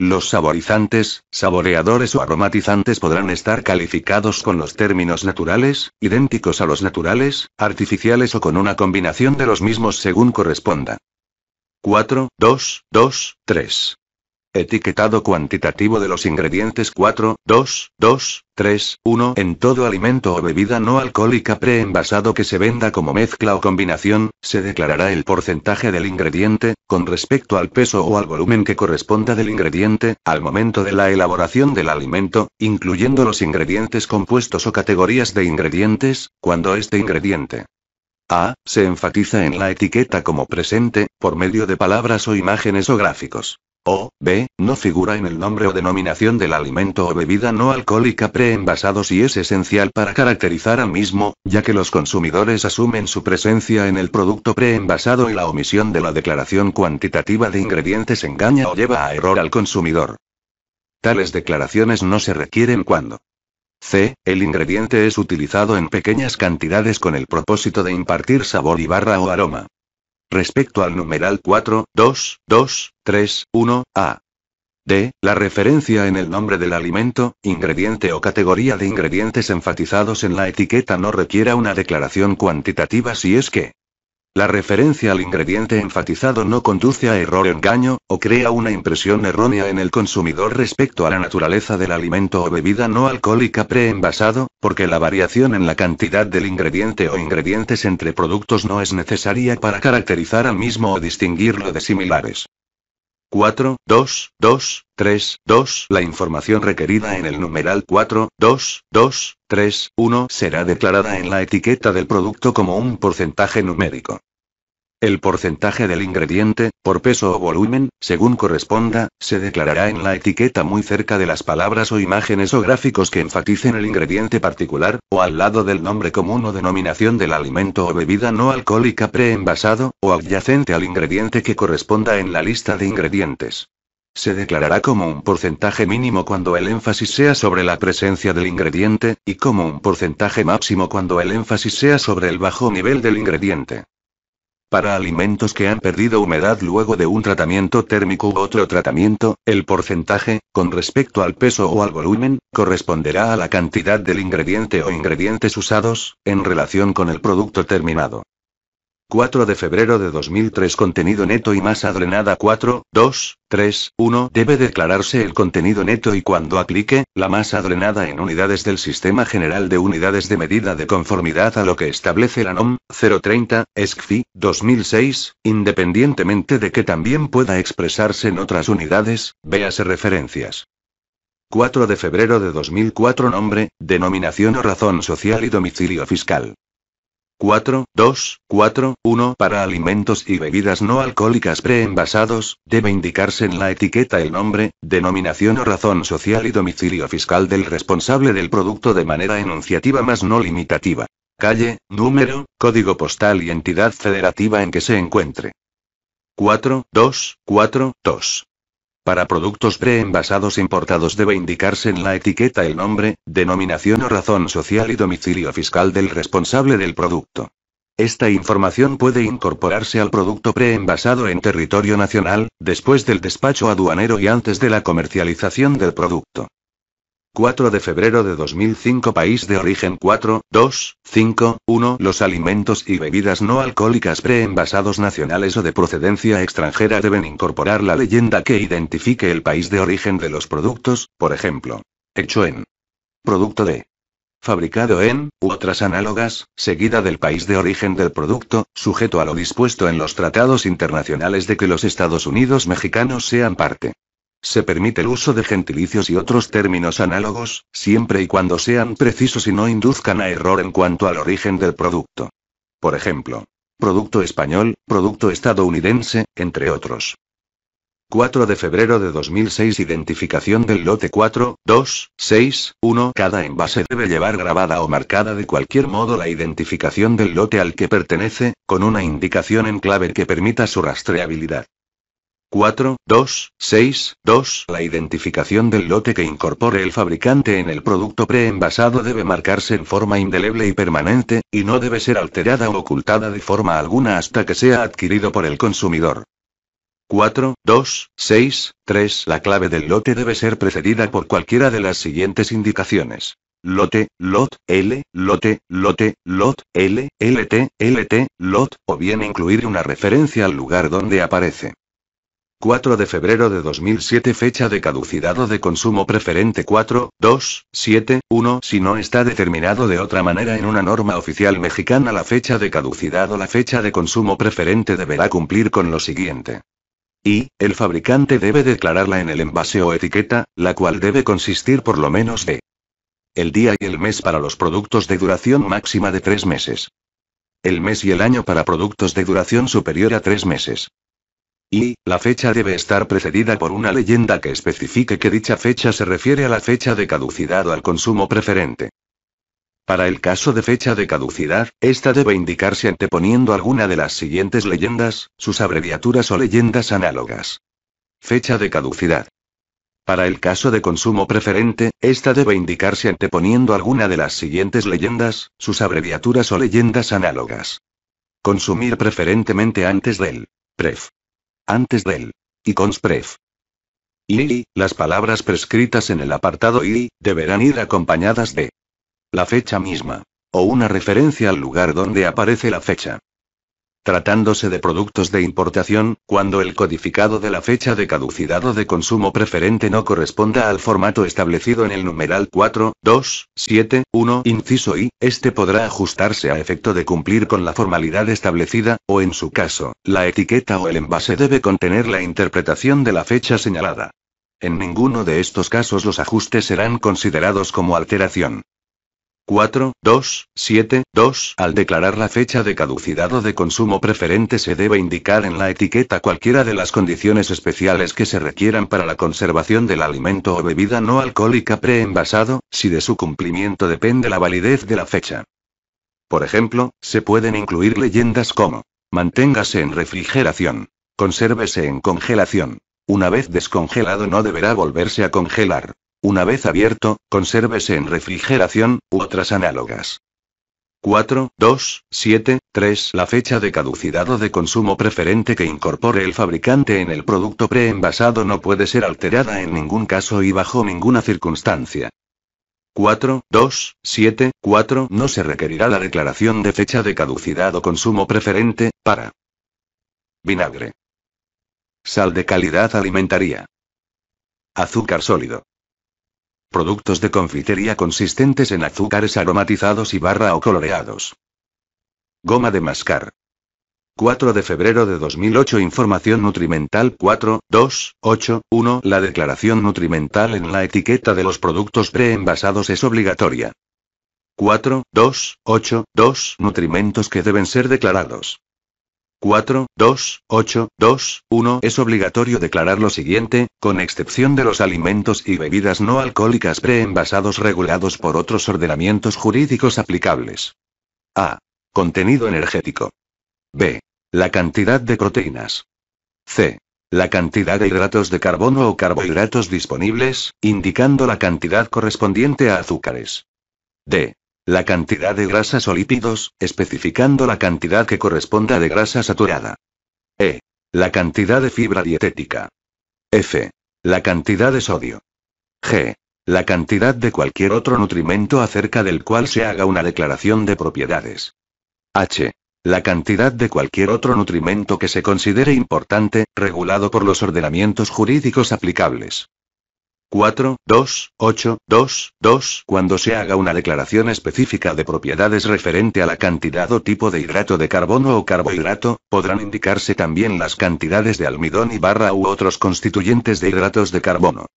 Los saborizantes, saboreadores o aromatizantes podrán estar calificados con los términos naturales, idénticos a los naturales, artificiales o con una combinación de los mismos según corresponda. 4, 2, 2, 3. Etiquetado cuantitativo de los ingredientes 4, 2, 2, 3, 1 en todo alimento o bebida no alcohólica pre-envasado que se venda como mezcla o combinación, se declarará el porcentaje del ingrediente, con respecto al peso o al volumen que corresponda del ingrediente, al momento de la elaboración del alimento, incluyendo los ingredientes compuestos o categorías de ingredientes, cuando este ingrediente a, se enfatiza en la etiqueta como presente, por medio de palabras o imágenes o gráficos. O, B, no figura en el nombre o denominación del alimento o bebida no alcohólica pre-envasado si es esencial para caracterizar al mismo, ya que los consumidores asumen su presencia en el producto pre-envasado y la omisión de la declaración cuantitativa de ingredientes engaña o lleva a error al consumidor. Tales declaraciones no se requieren cuando C. El ingrediente es utilizado en pequeñas cantidades con el propósito de impartir sabor y barra o aroma. Respecto al numeral 4, 2, 2, 3, 1, A. D. La referencia en el nombre del alimento, ingrediente o categoría de ingredientes enfatizados en la etiqueta no requiera una declaración cuantitativa si es que la referencia al ingrediente enfatizado no conduce a error o engaño, o crea una impresión errónea en el consumidor respecto a la naturaleza del alimento o bebida no alcohólica preenvasado, porque la variación en la cantidad del ingrediente o ingredientes entre productos no es necesaria para caracterizar al mismo o distinguirlo de similares. 4, 2, 2, 3, 2. La información requerida en el numeral 4, 2, 2, 3, 1 será declarada en la etiqueta del producto como un porcentaje numérico. El porcentaje del ingrediente, por peso o volumen, según corresponda, se declarará en la etiqueta muy cerca de las palabras o imágenes o gráficos que enfaticen el ingrediente particular, o al lado del nombre común o denominación del alimento o bebida no alcohólica preenvasado, o adyacente al ingrediente que corresponda en la lista de ingredientes. Se declarará como un porcentaje mínimo cuando el énfasis sea sobre la presencia del ingrediente, y como un porcentaje máximo cuando el énfasis sea sobre el bajo nivel del ingrediente. Para alimentos que han perdido humedad luego de un tratamiento térmico u otro tratamiento, el porcentaje, con respecto al peso o al volumen, corresponderá a la cantidad del ingrediente o ingredientes usados, en relación con el producto terminado. 4 de febrero de 2003 Contenido neto y masa drenada 4, 2, 3, 1 Debe declararse el contenido neto y cuando aplique, la masa drenada en unidades del Sistema General de Unidades de Medida de Conformidad a lo que establece la NOM 030, ESCFI 2006, independientemente de que también pueda expresarse en otras unidades, véase referencias. 4 de febrero de 2004 Nombre, denominación o razón social y domicilio fiscal. 4, 2, 4, 1 para alimentos y bebidas no alcohólicas preenvasados, debe indicarse en la etiqueta el nombre, denominación o razón social y domicilio fiscal del responsable del producto de manera enunciativa más no limitativa. Calle, número, código postal y entidad federativa en que se encuentre. 4, 2, 4, 2. Para productos preenvasados importados debe indicarse en la etiqueta el nombre, denominación o razón social y domicilio fiscal del responsable del producto. Esta información puede incorporarse al producto preenvasado en territorio nacional, después del despacho aduanero y antes de la comercialización del producto. 4 de febrero de 2005 País de origen 4, 2, 5, 1 Los alimentos y bebidas no alcohólicas preenvasados nacionales o de procedencia extranjera deben incorporar la leyenda que identifique el país de origen de los productos, por ejemplo, hecho en producto de fabricado en, u otras análogas, seguida del país de origen del producto, sujeto a lo dispuesto en los tratados internacionales de que los Estados Unidos mexicanos sean parte. Se permite el uso de gentilicios y otros términos análogos, siempre y cuando sean precisos y no induzcan a error en cuanto al origen del producto. Por ejemplo, producto español, producto estadounidense, entre otros. 4 de febrero de 2006 Identificación del lote 4, 2, 6, 1 Cada envase debe llevar grabada o marcada de cualquier modo la identificación del lote al que pertenece, con una indicación en clave que permita su rastreabilidad. 4, 2, 6, 2. La identificación del lote que incorpore el fabricante en el producto preenvasado debe marcarse en forma indeleble y permanente, y no debe ser alterada o ocultada de forma alguna hasta que sea adquirido por el consumidor. 4, 2, 6, 3. La clave del lote debe ser precedida por cualquiera de las siguientes indicaciones. Lote, lot, L, lote, lote, lot, L, LT, LT, lot, o bien incluir una referencia al lugar donde aparece. 4 de febrero de 2007 fecha de caducidad o de consumo preferente 4, 2, 7, 1 si no está determinado de otra manera en una norma oficial mexicana la fecha de caducidad o la fecha de consumo preferente deberá cumplir con lo siguiente. Y, el fabricante debe declararla en el envase o etiqueta, la cual debe consistir por lo menos de el día y el mes para los productos de duración máxima de 3 meses. El mes y el año para productos de duración superior a tres meses. Y, la fecha debe estar precedida por una leyenda que especifique que dicha fecha se refiere a la fecha de caducidad o al consumo preferente. Para el caso de fecha de caducidad, esta debe indicarse anteponiendo alguna de las siguientes leyendas, sus abreviaturas o leyendas análogas. Fecha de caducidad. Para el caso de consumo preferente, esta debe indicarse anteponiendo alguna de las siguientes leyendas, sus abreviaturas o leyendas análogas. Consumir preferentemente antes del pref antes del ICONS PREF. Y, las palabras prescritas en el apartado y deberán ir acompañadas de la fecha misma, o una referencia al lugar donde aparece la fecha. Tratándose de productos de importación, cuando el codificado de la fecha de caducidad o de consumo preferente no corresponda al formato establecido en el numeral 4, 2, 7, 1, inciso I, este podrá ajustarse a efecto de cumplir con la formalidad establecida, o en su caso, la etiqueta o el envase debe contener la interpretación de la fecha señalada. En ninguno de estos casos los ajustes serán considerados como alteración. 4, 2, 7, 2. Al declarar la fecha de caducidad o de consumo preferente se debe indicar en la etiqueta cualquiera de las condiciones especiales que se requieran para la conservación del alimento o bebida no alcohólica preenvasado, si de su cumplimiento depende la validez de la fecha. Por ejemplo, se pueden incluir leyendas como, manténgase en refrigeración, consérvese en congelación. Una vez descongelado no deberá volverse a congelar. Una vez abierto, consérvese en refrigeración, u otras análogas. 4, 2, 7, 3. La fecha de caducidad o de consumo preferente que incorpore el fabricante en el producto preenvasado no puede ser alterada en ningún caso y bajo ninguna circunstancia. 4, 2, 7, 4. No se requerirá la declaración de fecha de caducidad o consumo preferente, para vinagre, sal de calidad alimentaria, azúcar sólido, Productos de confitería consistentes en azúcares aromatizados y barra o coloreados. Goma de mascar. 4 de febrero de 2008 Información nutrimental 4, 2, 8, 1 La declaración nutrimental en la etiqueta de los productos preenvasados es obligatoria. 4, 2, 8, 2 Nutrimentos que deben ser declarados. 4, 2, 8, 2, 1 es obligatorio declarar lo siguiente, con excepción de los alimentos y bebidas no alcohólicas preenvasados regulados por otros ordenamientos jurídicos aplicables. A. Contenido energético. B. La cantidad de proteínas. C. La cantidad de hidratos de carbono o carbohidratos disponibles, indicando la cantidad correspondiente a azúcares. D. La cantidad de grasas o lípidos, especificando la cantidad que corresponda de grasa saturada. E. La cantidad de fibra dietética. F. La cantidad de sodio. G. La cantidad de cualquier otro nutrimento acerca del cual se haga una declaración de propiedades. H. La cantidad de cualquier otro nutrimento que se considere importante, regulado por los ordenamientos jurídicos aplicables. 4, 2, 8, 2, 2, cuando se haga una declaración específica de propiedades referente a la cantidad o tipo de hidrato de carbono o carbohidrato, podrán indicarse también las cantidades de almidón y barra u otros constituyentes de hidratos de carbono.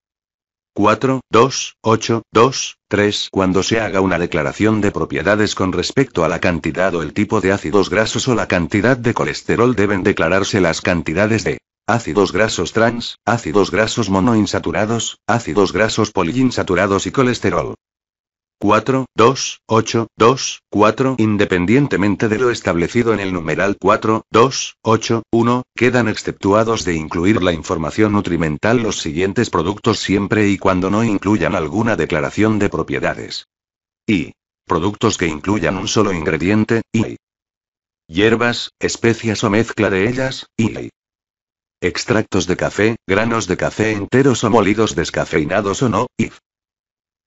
4, 2, 8, 2, 3. Cuando se haga una declaración de propiedades con respecto a la cantidad o el tipo de ácidos grasos o la cantidad de colesterol deben declararse las cantidades de ácidos grasos trans, ácidos grasos monoinsaturados, ácidos grasos poliinsaturados y colesterol. 4, 2, 8, 2, 4, independientemente de lo establecido en el numeral 4, 2, 8, 1, quedan exceptuados de incluir la información nutrimental los siguientes productos siempre y cuando no incluyan alguna declaración de propiedades. Y. Productos que incluyan un solo ingrediente, y. Hierbas, especias o mezcla de ellas, y. Extractos de café, granos de café enteros o molidos descafeinados o no, if.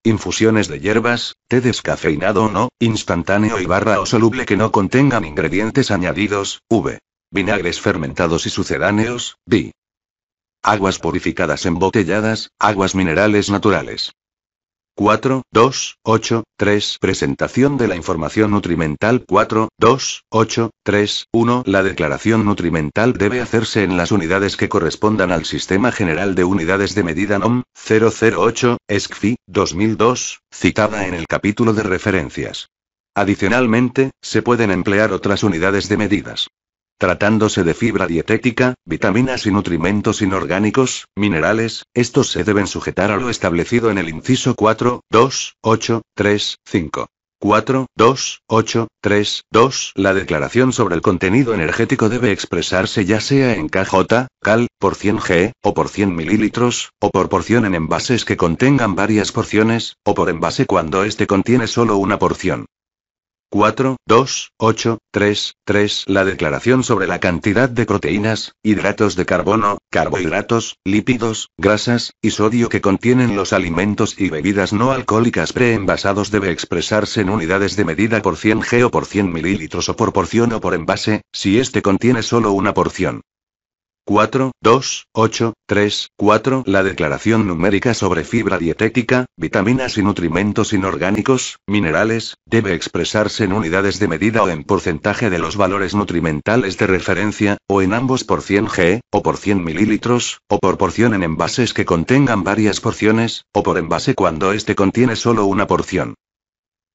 Infusiones de hierbas, té descafeinado o no, instantáneo y barra o soluble que no contengan ingredientes añadidos, v. Vinagres fermentados y sucedáneos, b. Aguas purificadas embotelladas, aguas minerales naturales. 4, 2, 8, 3. Presentación de la información nutrimental 4, 2, 8, 3, 1. La declaración nutrimental debe hacerse en las unidades que correspondan al Sistema General de Unidades de Medida NOM 008, ESCFI 2002, citada en el capítulo de referencias. Adicionalmente, se pueden emplear otras unidades de medidas. Tratándose de fibra dietética, vitaminas y nutrimentos inorgánicos, minerales, estos se deben sujetar a lo establecido en el inciso 4, 2, 8, 3, 5. 4, 2, 8, 3, 2. La declaración sobre el contenido energético debe expresarse ya sea en KJ, cal, por 100 G, o por 100 mililitros, o por porción en envases que contengan varias porciones, o por envase cuando éste contiene solo una porción. 4, 2, 8, 3, 3. La declaración sobre la cantidad de proteínas, hidratos de carbono, carbohidratos, lípidos, grasas y sodio que contienen los alimentos y bebidas no alcohólicas pre-envasados debe expresarse en unidades de medida por 100 g o por 100 mililitros o por porción o por envase, si este contiene solo una porción. 4, 2, 8, 3, 4. La declaración numérica sobre fibra dietética, vitaminas y nutrimentos inorgánicos, minerales, debe expresarse en unidades de medida o en porcentaje de los valores nutrimentales de referencia, o en ambos por 100 g, o por 100 mililitros, o por porción en envases que contengan varias porciones, o por envase cuando éste contiene solo una porción.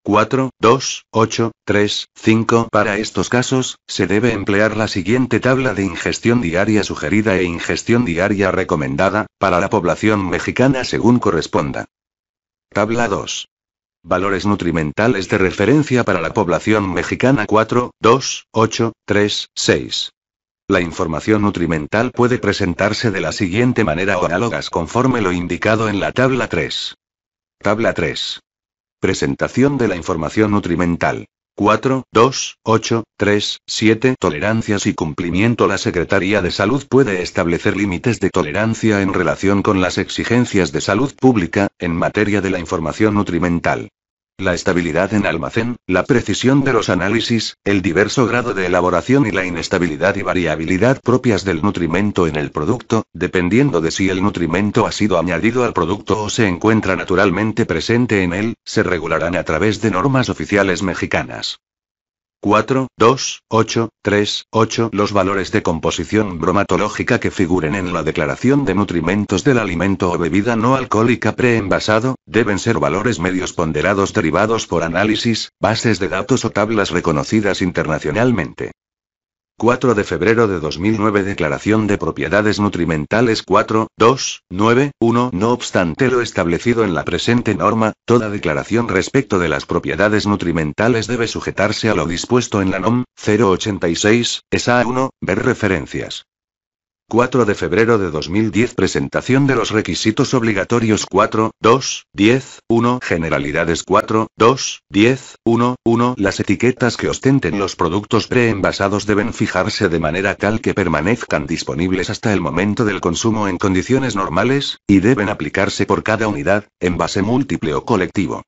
4, 2, 8, 3, 5. Para estos casos, se debe emplear la siguiente tabla de ingestión diaria sugerida e ingestión diaria recomendada, para la población mexicana según corresponda. Tabla 2. Valores nutrimentales de referencia para la población mexicana 4, 2, 8, 3, 6. La información nutrimental puede presentarse de la siguiente manera o análogas conforme lo indicado en la tabla 3. Tabla 3. Presentación de la información nutrimental. 4, 2, 8, 3, 7. Tolerancias y cumplimiento. La Secretaría de Salud puede establecer límites de tolerancia en relación con las exigencias de salud pública, en materia de la información nutrimental. La estabilidad en almacén, la precisión de los análisis, el diverso grado de elaboración y la inestabilidad y variabilidad propias del nutrimento en el producto, dependiendo de si el nutrimento ha sido añadido al producto o se encuentra naturalmente presente en él, se regularán a través de normas oficiales mexicanas. 4, 2, 8, 3, 8. Los valores de composición bromatológica que figuren en la declaración de nutrimentos del alimento o bebida no alcohólica preenvasado, deben ser valores medios ponderados derivados por análisis, bases de datos o tablas reconocidas internacionalmente. 4 de febrero de 2009 Declaración de Propiedades Nutrimentales 4, 2, 9, 1 No obstante lo establecido en la presente norma, toda declaración respecto de las propiedades nutrimentales debe sujetarse a lo dispuesto en la NOM 086, ESA 1, ver referencias. 4 de febrero de 2010 Presentación de los requisitos obligatorios 4, 2, 10, 1 Generalidades 4, 2, 10, 1, 1 Las etiquetas que ostenten los productos preenvasados deben fijarse de manera tal que permanezcan disponibles hasta el momento del consumo en condiciones normales, y deben aplicarse por cada unidad, envase múltiple o colectivo.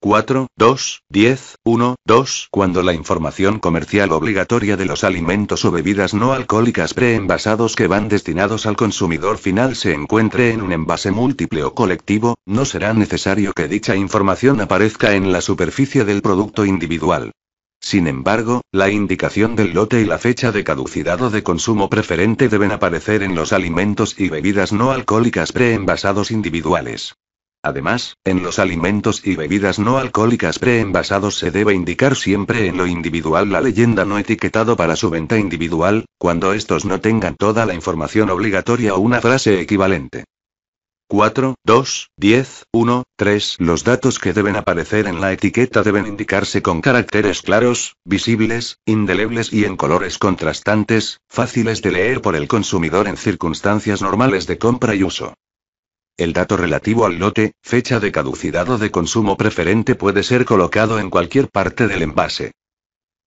4, 2, 10, 1, 2. Cuando la información comercial obligatoria de los alimentos o bebidas no alcohólicas preenvasados que van destinados al consumidor final se encuentre en un envase múltiple o colectivo, no será necesario que dicha información aparezca en la superficie del producto individual. Sin embargo, la indicación del lote y la fecha de caducidad o de consumo preferente deben aparecer en los alimentos y bebidas no alcohólicas preenvasados individuales. Además, en los alimentos y bebidas no alcohólicas preenvasados se debe indicar siempre en lo individual la leyenda no etiquetado para su venta individual, cuando estos no tengan toda la información obligatoria o una frase equivalente. 4, 2, 10, 1, 3. Los datos que deben aparecer en la etiqueta deben indicarse con caracteres claros, visibles, indelebles y en colores contrastantes, fáciles de leer por el consumidor en circunstancias normales de compra y uso. El dato relativo al lote, fecha de caducidad o de consumo preferente puede ser colocado en cualquier parte del envase.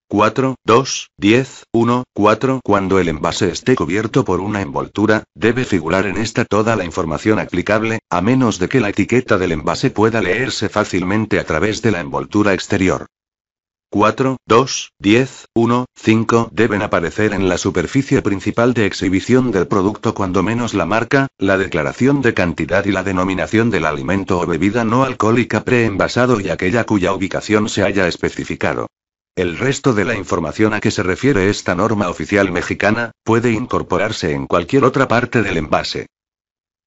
4, 2, 10, 1, 4. Cuando el envase esté cubierto por una envoltura, debe figurar en esta toda la información aplicable, a menos de que la etiqueta del envase pueda leerse fácilmente a través de la envoltura exterior. 4, 2, 10, 1, 5 deben aparecer en la superficie principal de exhibición del producto cuando menos la marca, la declaración de cantidad y la denominación del alimento o bebida no alcohólica preenvasado y aquella cuya ubicación se haya especificado. El resto de la información a que se refiere esta norma oficial mexicana, puede incorporarse en cualquier otra parte del envase.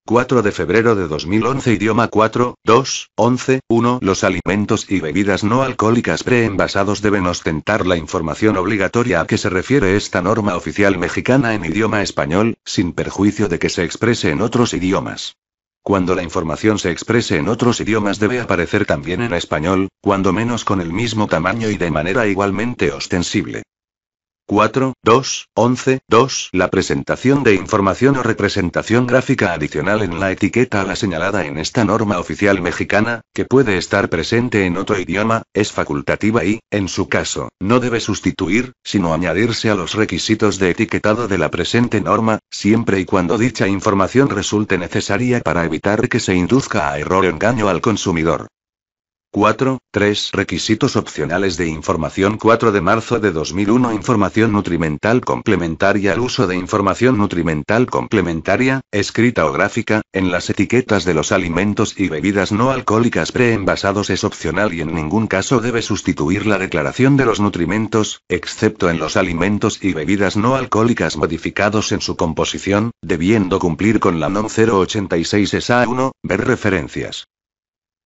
4 de febrero de 2011 Idioma 4, 2, 11, 1 Los alimentos y bebidas no alcohólicas preenvasados deben ostentar la información obligatoria a que se refiere esta norma oficial mexicana en idioma español, sin perjuicio de que se exprese en otros idiomas. Cuando la información se exprese en otros idiomas debe aparecer también en español, cuando menos con el mismo tamaño y de manera igualmente ostensible. 4, 2, 11, 2. La presentación de información o representación gráfica adicional en la etiqueta a la señalada en esta norma oficial mexicana, que puede estar presente en otro idioma, es facultativa y, en su caso, no debe sustituir, sino añadirse a los requisitos de etiquetado de la presente norma, siempre y cuando dicha información resulte necesaria para evitar que se induzca a error o engaño al consumidor. 4. 3. Requisitos opcionales de información 4 de marzo de 2001 Información nutrimental complementaria El uso de información nutrimental complementaria, escrita o gráfica, en las etiquetas de los alimentos y bebidas no alcohólicas preenvasados es opcional y en ningún caso debe sustituir la declaración de los nutrimentos, excepto en los alimentos y bebidas no alcohólicas modificados en su composición, debiendo cumplir con la NOM 086 SA1, ver referencias.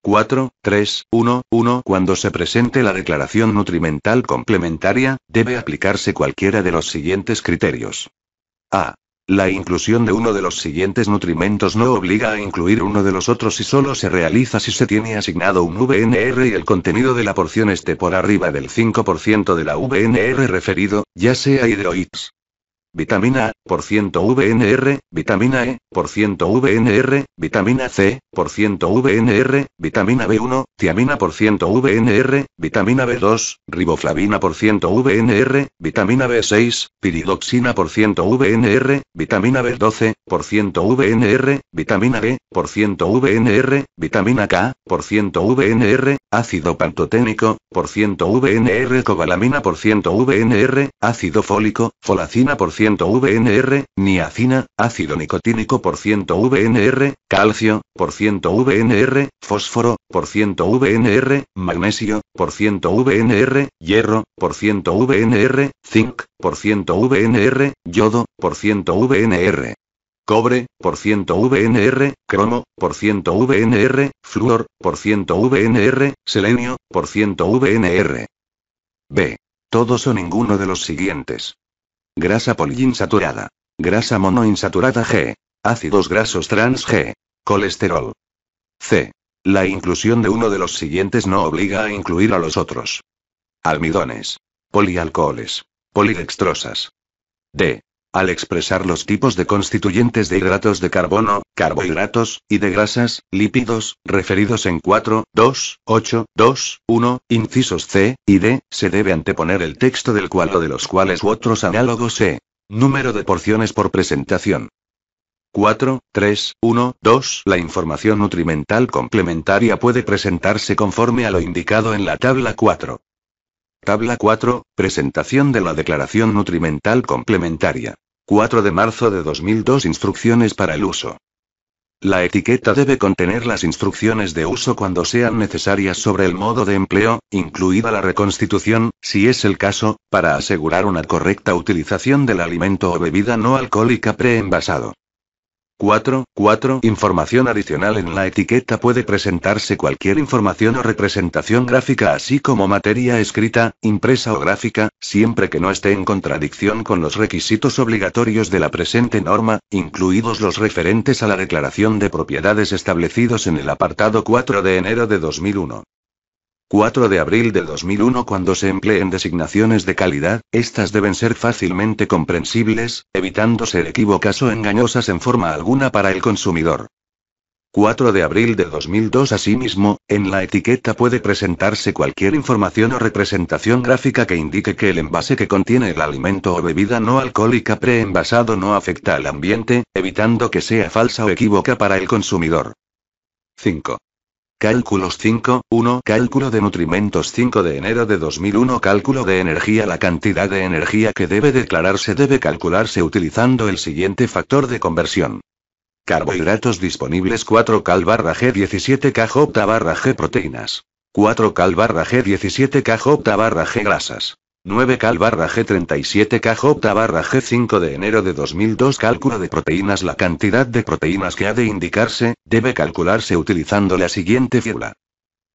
4, 3, 1, 1. Cuando se presente la declaración nutrimental complementaria, debe aplicarse cualquiera de los siguientes criterios. A. La inclusión de uno de los siguientes nutrimentos no obliga a incluir uno de los otros y solo se realiza si se tiene asignado un VNR y el contenido de la porción esté por arriba del 5% de la VNR referido, ya sea hidroids, vitamina A, por ciento VNR, vitamina E, por ciento VNR, vitamina C, por ciento VNR, vitamina B1, tiamina por ciento VNR, vitamina B2, riboflavina por ciento VNR, vitamina B6, piridoxina por ciento VNR, vitamina B12, por ciento VNR, vitamina B, por ciento VNR, vitamina K, por ciento VNR, ácido pantoténico, por ciento VNR, cobalamina por ciento VNR, ácido fólico, folacina por ciento VNR, niacina, ácido nicotínico por ciento VNR, calcio, por ciento VNR, fósforo, por ciento VNR, magnesio, por ciento VNR, hierro, por ciento VNR, zinc, por ciento VNR, yodo, por ciento VNR cobre, por ciento VNR, cromo, por ciento VNR, flúor, por ciento VNR, selenio, por ciento VNR. B. Todos o ninguno de los siguientes. Grasa poliinsaturada. Grasa monoinsaturada G. Ácidos grasos trans G. Colesterol. C. La inclusión de uno de los siguientes no obliga a incluir a los otros. Almidones. Polialcoholes. Polidextrosas. D. Al expresar los tipos de constituyentes de hidratos de carbono, carbohidratos, y de grasas, lípidos, referidos en 4, 2, 8, 2, 1, incisos C y D, se debe anteponer el texto del cual o de los cuales u otros análogos e. Número de porciones por presentación. 4, 3, 1, 2. La información nutrimental complementaria puede presentarse conforme a lo indicado en la tabla 4. Tabla 4. Presentación de la declaración nutrimental complementaria. 4 de marzo de 2002 Instrucciones para el uso. La etiqueta debe contener las instrucciones de uso cuando sean necesarias sobre el modo de empleo, incluida la reconstitución, si es el caso, para asegurar una correcta utilización del alimento o bebida no alcohólica preenvasado. 4. Información adicional en la etiqueta puede presentarse cualquier información o representación gráfica así como materia escrita, impresa o gráfica, siempre que no esté en contradicción con los requisitos obligatorios de la presente norma, incluidos los referentes a la declaración de propiedades establecidos en el apartado 4 de enero de 2001. 4 de abril de 2001 Cuando se empleen designaciones de calidad, estas deben ser fácilmente comprensibles, evitando ser equívocas o engañosas en forma alguna para el consumidor. 4 de abril de 2002 Asimismo, en la etiqueta puede presentarse cualquier información o representación gráfica que indique que el envase que contiene el alimento o bebida no alcohólica preenvasado no afecta al ambiente, evitando que sea falsa o equívoca para el consumidor. 5. Cálculos 5.1 Cálculo de nutrimentos 5 de enero de 2001 Cálculo de energía La cantidad de energía que debe declararse debe calcularse utilizando el siguiente factor de conversión. Carbohidratos disponibles 4 cal barra G 17 KJ barra G proteínas. 4 cal barra G 17 KJ barra G grasas. 9 cal barra G37 KJ barra G5 de enero de 2002 Cálculo de proteínas La cantidad de proteínas que ha de indicarse, debe calcularse utilizando la siguiente fórmula.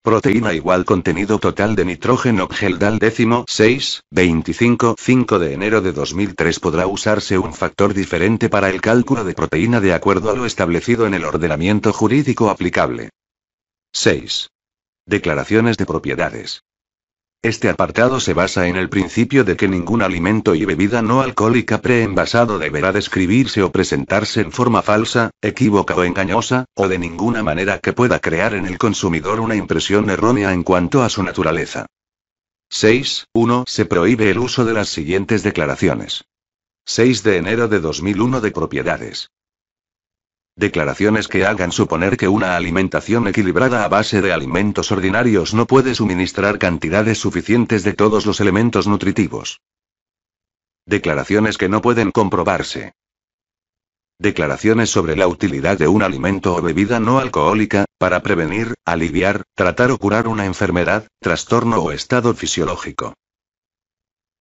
Proteína igual contenido total de nitrógeno geldal décimo 6, 25, 5 de enero de 2003 podrá usarse un factor diferente para el cálculo de proteína de acuerdo a lo establecido en el ordenamiento jurídico aplicable. 6. Declaraciones de propiedades. Este apartado se basa en el principio de que ningún alimento y bebida no alcohólica preenvasado deberá describirse o presentarse en forma falsa, equívoca o engañosa, o de ninguna manera que pueda crear en el consumidor una impresión errónea en cuanto a su naturaleza. 6.1. Se prohíbe el uso de las siguientes declaraciones. 6 de enero de 2001 de propiedades. Declaraciones que hagan suponer que una alimentación equilibrada a base de alimentos ordinarios no puede suministrar cantidades suficientes de todos los elementos nutritivos. Declaraciones que no pueden comprobarse. Declaraciones sobre la utilidad de un alimento o bebida no alcohólica, para prevenir, aliviar, tratar o curar una enfermedad, trastorno o estado fisiológico.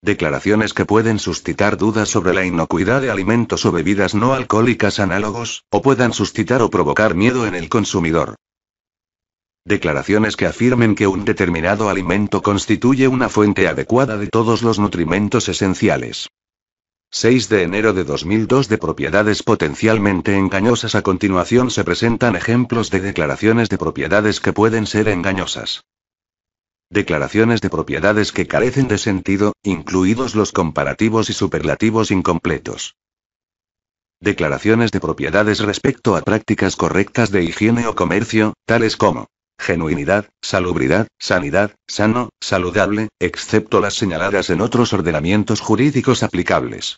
Declaraciones que pueden suscitar dudas sobre la inocuidad de alimentos o bebidas no alcohólicas análogos, o puedan suscitar o provocar miedo en el consumidor. Declaraciones que afirmen que un determinado alimento constituye una fuente adecuada de todos los nutrimentos esenciales. 6 de enero de 2002 de propiedades potencialmente engañosas. A continuación se presentan ejemplos de declaraciones de propiedades que pueden ser engañosas. Declaraciones de propiedades que carecen de sentido, incluidos los comparativos y superlativos incompletos. Declaraciones de propiedades respecto a prácticas correctas de higiene o comercio, tales como genuinidad, salubridad, sanidad, sano, saludable, excepto las señaladas en otros ordenamientos jurídicos aplicables.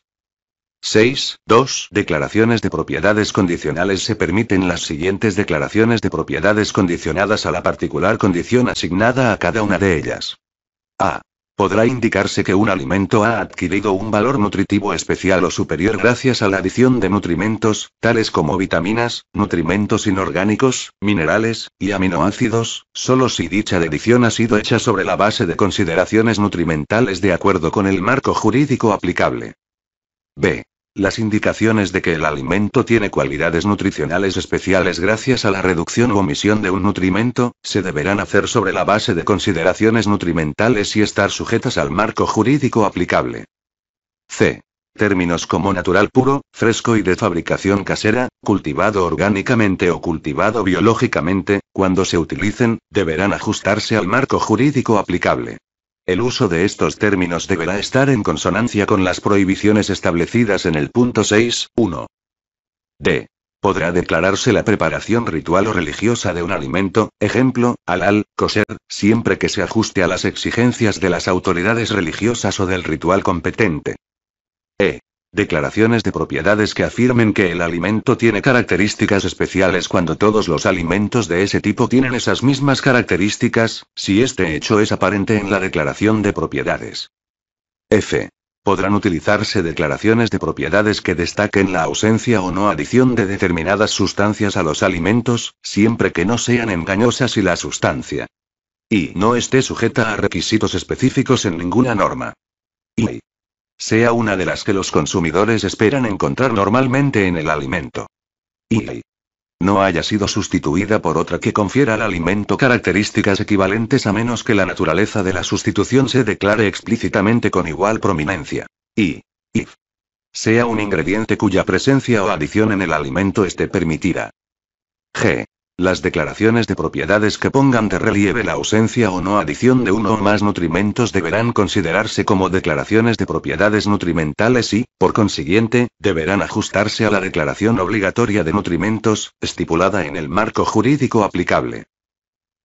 6. 2. Declaraciones de propiedades condicionales. Se permiten las siguientes declaraciones de propiedades condicionadas a la particular condición asignada a cada una de ellas. A. Podrá indicarse que un alimento ha adquirido un valor nutritivo especial o superior gracias a la adición de nutrimentos, tales como vitaminas, nutrimentos inorgánicos, minerales, y aminoácidos, solo si dicha adición ha sido hecha sobre la base de consideraciones nutrimentales de acuerdo con el marco jurídico aplicable. B. Las indicaciones de que el alimento tiene cualidades nutricionales especiales gracias a la reducción o omisión de un nutrimento, se deberán hacer sobre la base de consideraciones nutrimentales y estar sujetas al marco jurídico aplicable. C. Términos como natural puro, fresco y de fabricación casera, cultivado orgánicamente o cultivado biológicamente, cuando se utilicen, deberán ajustarse al marco jurídico aplicable. El uso de estos términos deberá estar en consonancia con las prohibiciones establecidas en el punto 6.1. D. Podrá declararse la preparación ritual o religiosa de un alimento, ejemplo, halal, coser, siempre que se ajuste a las exigencias de las autoridades religiosas o del ritual competente. E. Declaraciones de propiedades que afirmen que el alimento tiene características especiales cuando todos los alimentos de ese tipo tienen esas mismas características, si este hecho es aparente en la declaración de propiedades. F. Podrán utilizarse declaraciones de propiedades que destaquen la ausencia o no adición de determinadas sustancias a los alimentos, siempre que no sean engañosas y la sustancia. Y no esté sujeta a requisitos específicos en ninguna norma. Y sea una de las que los consumidores esperan encontrar normalmente en el alimento. Y no haya sido sustituida por otra que confiera al alimento características equivalentes a menos que la naturaleza de la sustitución se declare explícitamente con igual prominencia. Y if sea un ingrediente cuya presencia o adición en el alimento esté permitida. G. Las declaraciones de propiedades que pongan de relieve la ausencia o no adición de uno o más nutrimentos deberán considerarse como declaraciones de propiedades nutrimentales y, por consiguiente, deberán ajustarse a la declaración obligatoria de nutrimentos, estipulada en el marco jurídico aplicable.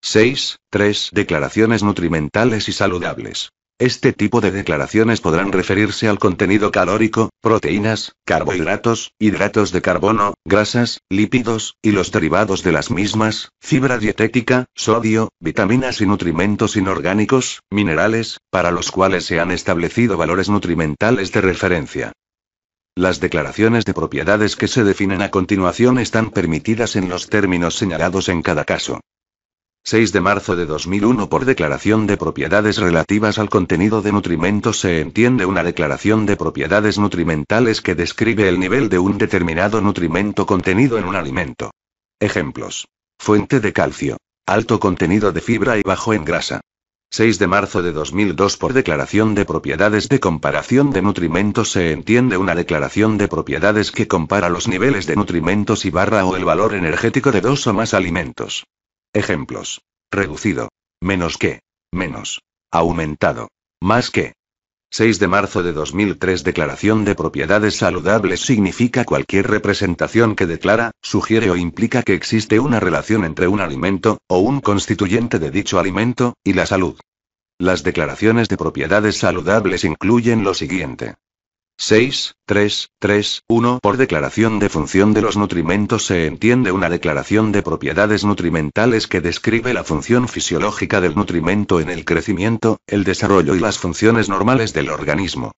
6. 3. Declaraciones nutrimentales y saludables. Este tipo de declaraciones podrán referirse al contenido calórico, proteínas, carbohidratos, hidratos de carbono, grasas, lípidos, y los derivados de las mismas, fibra dietética, sodio, vitaminas y nutrimentos inorgánicos, minerales, para los cuales se han establecido valores nutrimentales de referencia. Las declaraciones de propiedades que se definen a continuación están permitidas en los términos señalados en cada caso. 6 de marzo de 2001 por Declaración de propiedades relativas al contenido de nutrimentos se entiende una declaración de propiedades nutrimentales que describe el nivel de un determinado nutrimento contenido en un alimento. Ejemplos. Fuente de calcio. Alto contenido de fibra y bajo en grasa. 6 de marzo de 2002 por Declaración de Propiedades de Comparación de Nutrimentos se entiende una declaración de propiedades que compara los niveles de nutrimentos y barra o el valor energético de dos o más alimentos. Ejemplos. Reducido. Menos que. Menos. Aumentado. Más que. 6 de marzo de 2003 Declaración de propiedades saludables significa cualquier representación que declara, sugiere o implica que existe una relación entre un alimento, o un constituyente de dicho alimento, y la salud. Las declaraciones de propiedades saludables incluyen lo siguiente. 6, 3, 3, 1. Por declaración de función de los nutrimentos se entiende una declaración de propiedades nutrimentales que describe la función fisiológica del nutrimento en el crecimiento, el desarrollo y las funciones normales del organismo.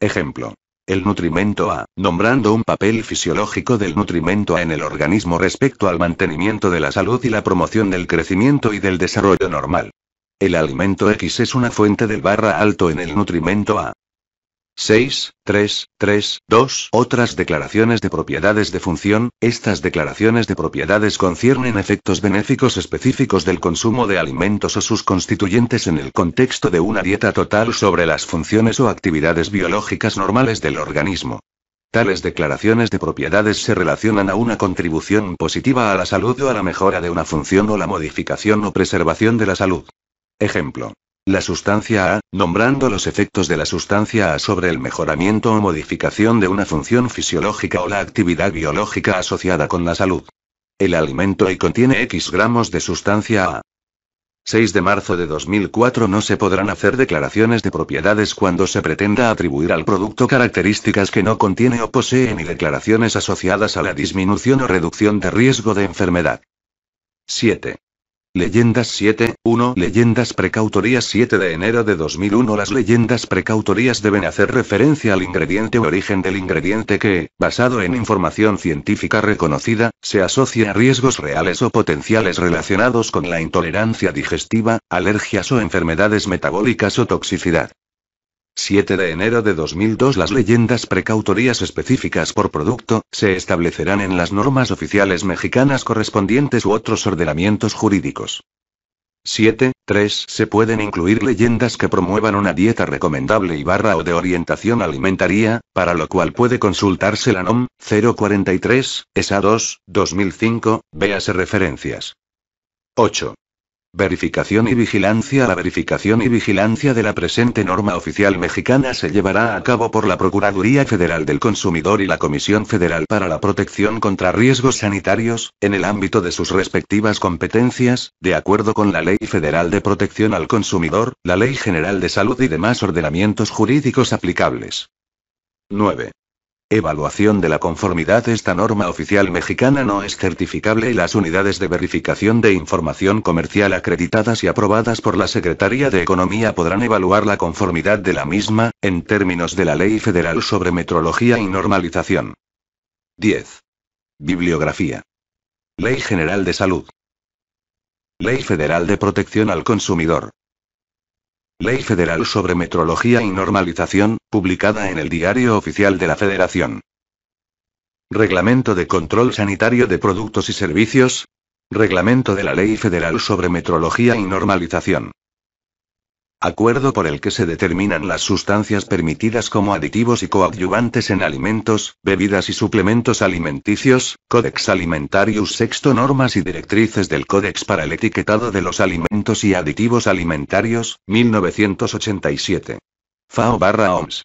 Ejemplo. El nutrimento A, nombrando un papel fisiológico del nutrimento A en el organismo respecto al mantenimiento de la salud y la promoción del crecimiento y del desarrollo normal. El alimento X es una fuente del barra alto en el nutrimento A, 6, 3, 3, 2. Otras declaraciones de propiedades de función. Estas declaraciones de propiedades conciernen efectos benéficos específicos del consumo de alimentos o sus constituyentes en el contexto de una dieta total sobre las funciones o actividades biológicas normales del organismo. Tales declaraciones de propiedades se relacionan a una contribución positiva a la salud o a la mejora de una función o la modificación o preservación de la salud. Ejemplo. La sustancia A, nombrando los efectos de la sustancia A sobre el mejoramiento o modificación de una función fisiológica o la actividad biológica asociada con la salud. El alimento y contiene X gramos de sustancia A. 6 de marzo de 2004 No se podrán hacer declaraciones de propiedades cuando se pretenda atribuir al producto características que no contiene o posee ni declaraciones asociadas a la disminución o reducción de riesgo de enfermedad. 7. Leyendas 7.1 Leyendas precautorías 7 de enero de 2001 Las leyendas precautorías deben hacer referencia al ingrediente o origen del ingrediente que, basado en información científica reconocida, se asocia a riesgos reales o potenciales relacionados con la intolerancia digestiva, alergias o enfermedades metabólicas o toxicidad. 7 de enero de 2002 Las leyendas precautorías específicas por producto, se establecerán en las normas oficiales mexicanas correspondientes u otros ordenamientos jurídicos. 7. 3. Se pueden incluir leyendas que promuevan una dieta recomendable y barra o de orientación alimentaria, para lo cual puede consultarse la NOM 043, ESA 2, 2005, véase referencias. 8. Verificación y vigilancia. La verificación y vigilancia de la presente norma oficial mexicana se llevará a cabo por la Procuraduría Federal del Consumidor y la Comisión Federal para la Protección contra Riesgos Sanitarios, en el ámbito de sus respectivas competencias, de acuerdo con la Ley Federal de Protección al Consumidor, la Ley General de Salud y demás ordenamientos jurídicos aplicables. 9. Evaluación de la conformidad Esta norma oficial mexicana no es certificable y las unidades de verificación de información comercial acreditadas y aprobadas por la Secretaría de Economía podrán evaluar la conformidad de la misma, en términos de la Ley Federal sobre Metrología y Normalización. 10. Bibliografía. Ley General de Salud. Ley Federal de Protección al Consumidor. Ley Federal sobre Metrología y Normalización, publicada en el Diario Oficial de la Federación. Reglamento de Control Sanitario de Productos y Servicios. Reglamento de la Ley Federal sobre Metrología y Normalización acuerdo por el que se determinan las sustancias permitidas como aditivos y coadyuvantes en alimentos, bebidas y suplementos alimenticios, Codex Alimentarius sexto normas y directrices del Codex para el etiquetado de los alimentos y aditivos alimentarios, 1987. FAO barra OMS.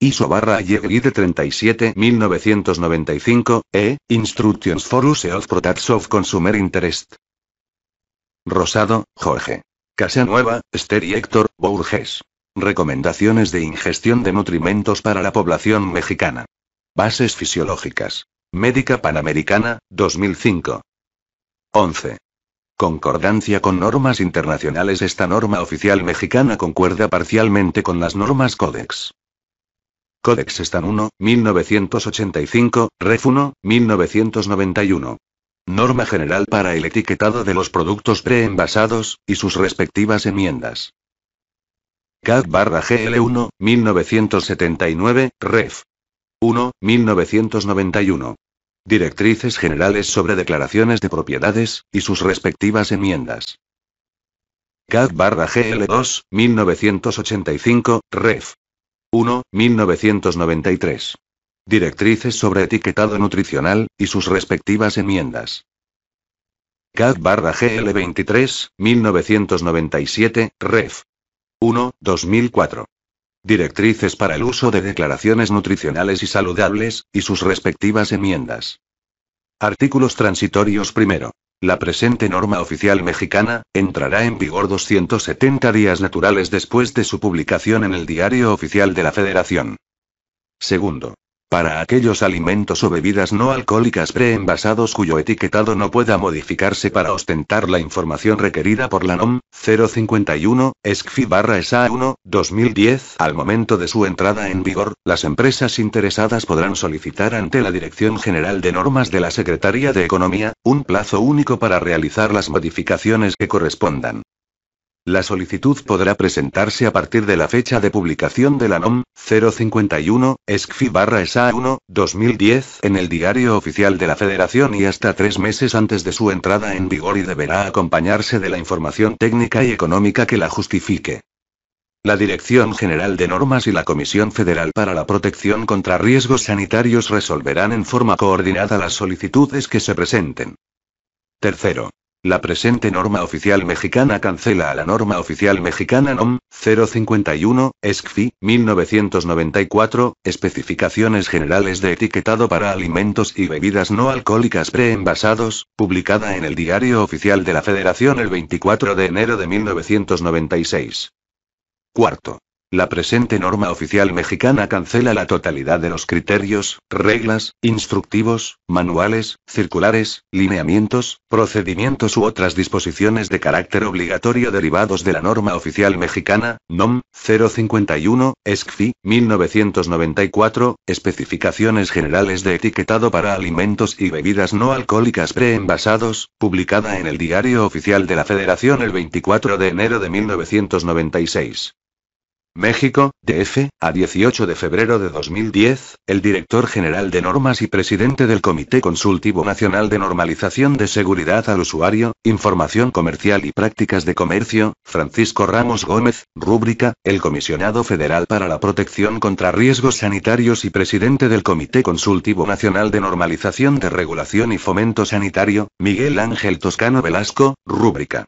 ISO barra de 37 1995, E, Instructions for Use of Products of Consumer Interest. Rosado, Jorge. Casa Nueva, Esther y Héctor Bourges. Recomendaciones de ingestión de nutrimentos para la población mexicana. Bases fisiológicas. Médica Panamericana, 2005. 11. Concordancia con normas internacionales. Esta norma oficial mexicana concuerda parcialmente con las normas Códex. Códex Stan 1, 1985, Ref 1, 1991 norma general para el etiquetado de los productos preenvasados, y sus respectivas enmiendas. CAD barra GL1, 1979, Ref. 1, 1991. Directrices Generales sobre Declaraciones de Propiedades, y sus respectivas enmiendas. CAD barra GL2, 1985, Ref. 1, 1993. Directrices sobre etiquetado nutricional, y sus respectivas enmiendas. CAD barra GL23, 1997, Ref. 1, 2004. Directrices para el uso de declaraciones nutricionales y saludables, y sus respectivas enmiendas. Artículos transitorios primero. La presente norma oficial mexicana, entrará en vigor 270 días naturales después de su publicación en el Diario Oficial de la Federación. Segundo para aquellos alimentos o bebidas no alcohólicas preenvasados cuyo etiquetado no pueda modificarse para ostentar la información requerida por la NOM 051 barra SA 1 2010. Al momento de su entrada en vigor, las empresas interesadas podrán solicitar ante la Dirección General de Normas de la Secretaría de Economía un plazo único para realizar las modificaciones que correspondan. La solicitud podrá presentarse a partir de la fecha de publicación de la NOM 051 SCFI SA 1 2010 en el Diario Oficial de la Federación y hasta tres meses antes de su entrada en vigor y deberá acompañarse de la información técnica y económica que la justifique. La Dirección General de Normas y la Comisión Federal para la Protección contra Riesgos Sanitarios resolverán en forma coordinada las solicitudes que se presenten. Tercero. La presente norma oficial mexicana cancela a la norma oficial mexicana NOM 051, ESCFI, 1994, Especificaciones Generales de Etiquetado para Alimentos y Bebidas No Alcohólicas Preenvasados, publicada en el Diario Oficial de la Federación el 24 de enero de 1996. Cuarto. La presente norma oficial mexicana cancela la totalidad de los criterios, reglas, instructivos, manuales, circulares, lineamientos, procedimientos u otras disposiciones de carácter obligatorio derivados de la norma oficial mexicana, NOM 051, ESCFI 1994, especificaciones generales de etiquetado para alimentos y bebidas no alcohólicas preenvasados, publicada en el Diario Oficial de la Federación el 24 de enero de 1996. México, DF, a 18 de febrero de 2010, el director general de normas y presidente del Comité Consultivo Nacional de Normalización de Seguridad al Usuario, Información Comercial y Prácticas de Comercio, Francisco Ramos Gómez, rúbrica, el comisionado federal para la protección contra riesgos sanitarios y presidente del Comité Consultivo Nacional de Normalización de Regulación y Fomento Sanitario, Miguel Ángel Toscano Velasco, rúbrica,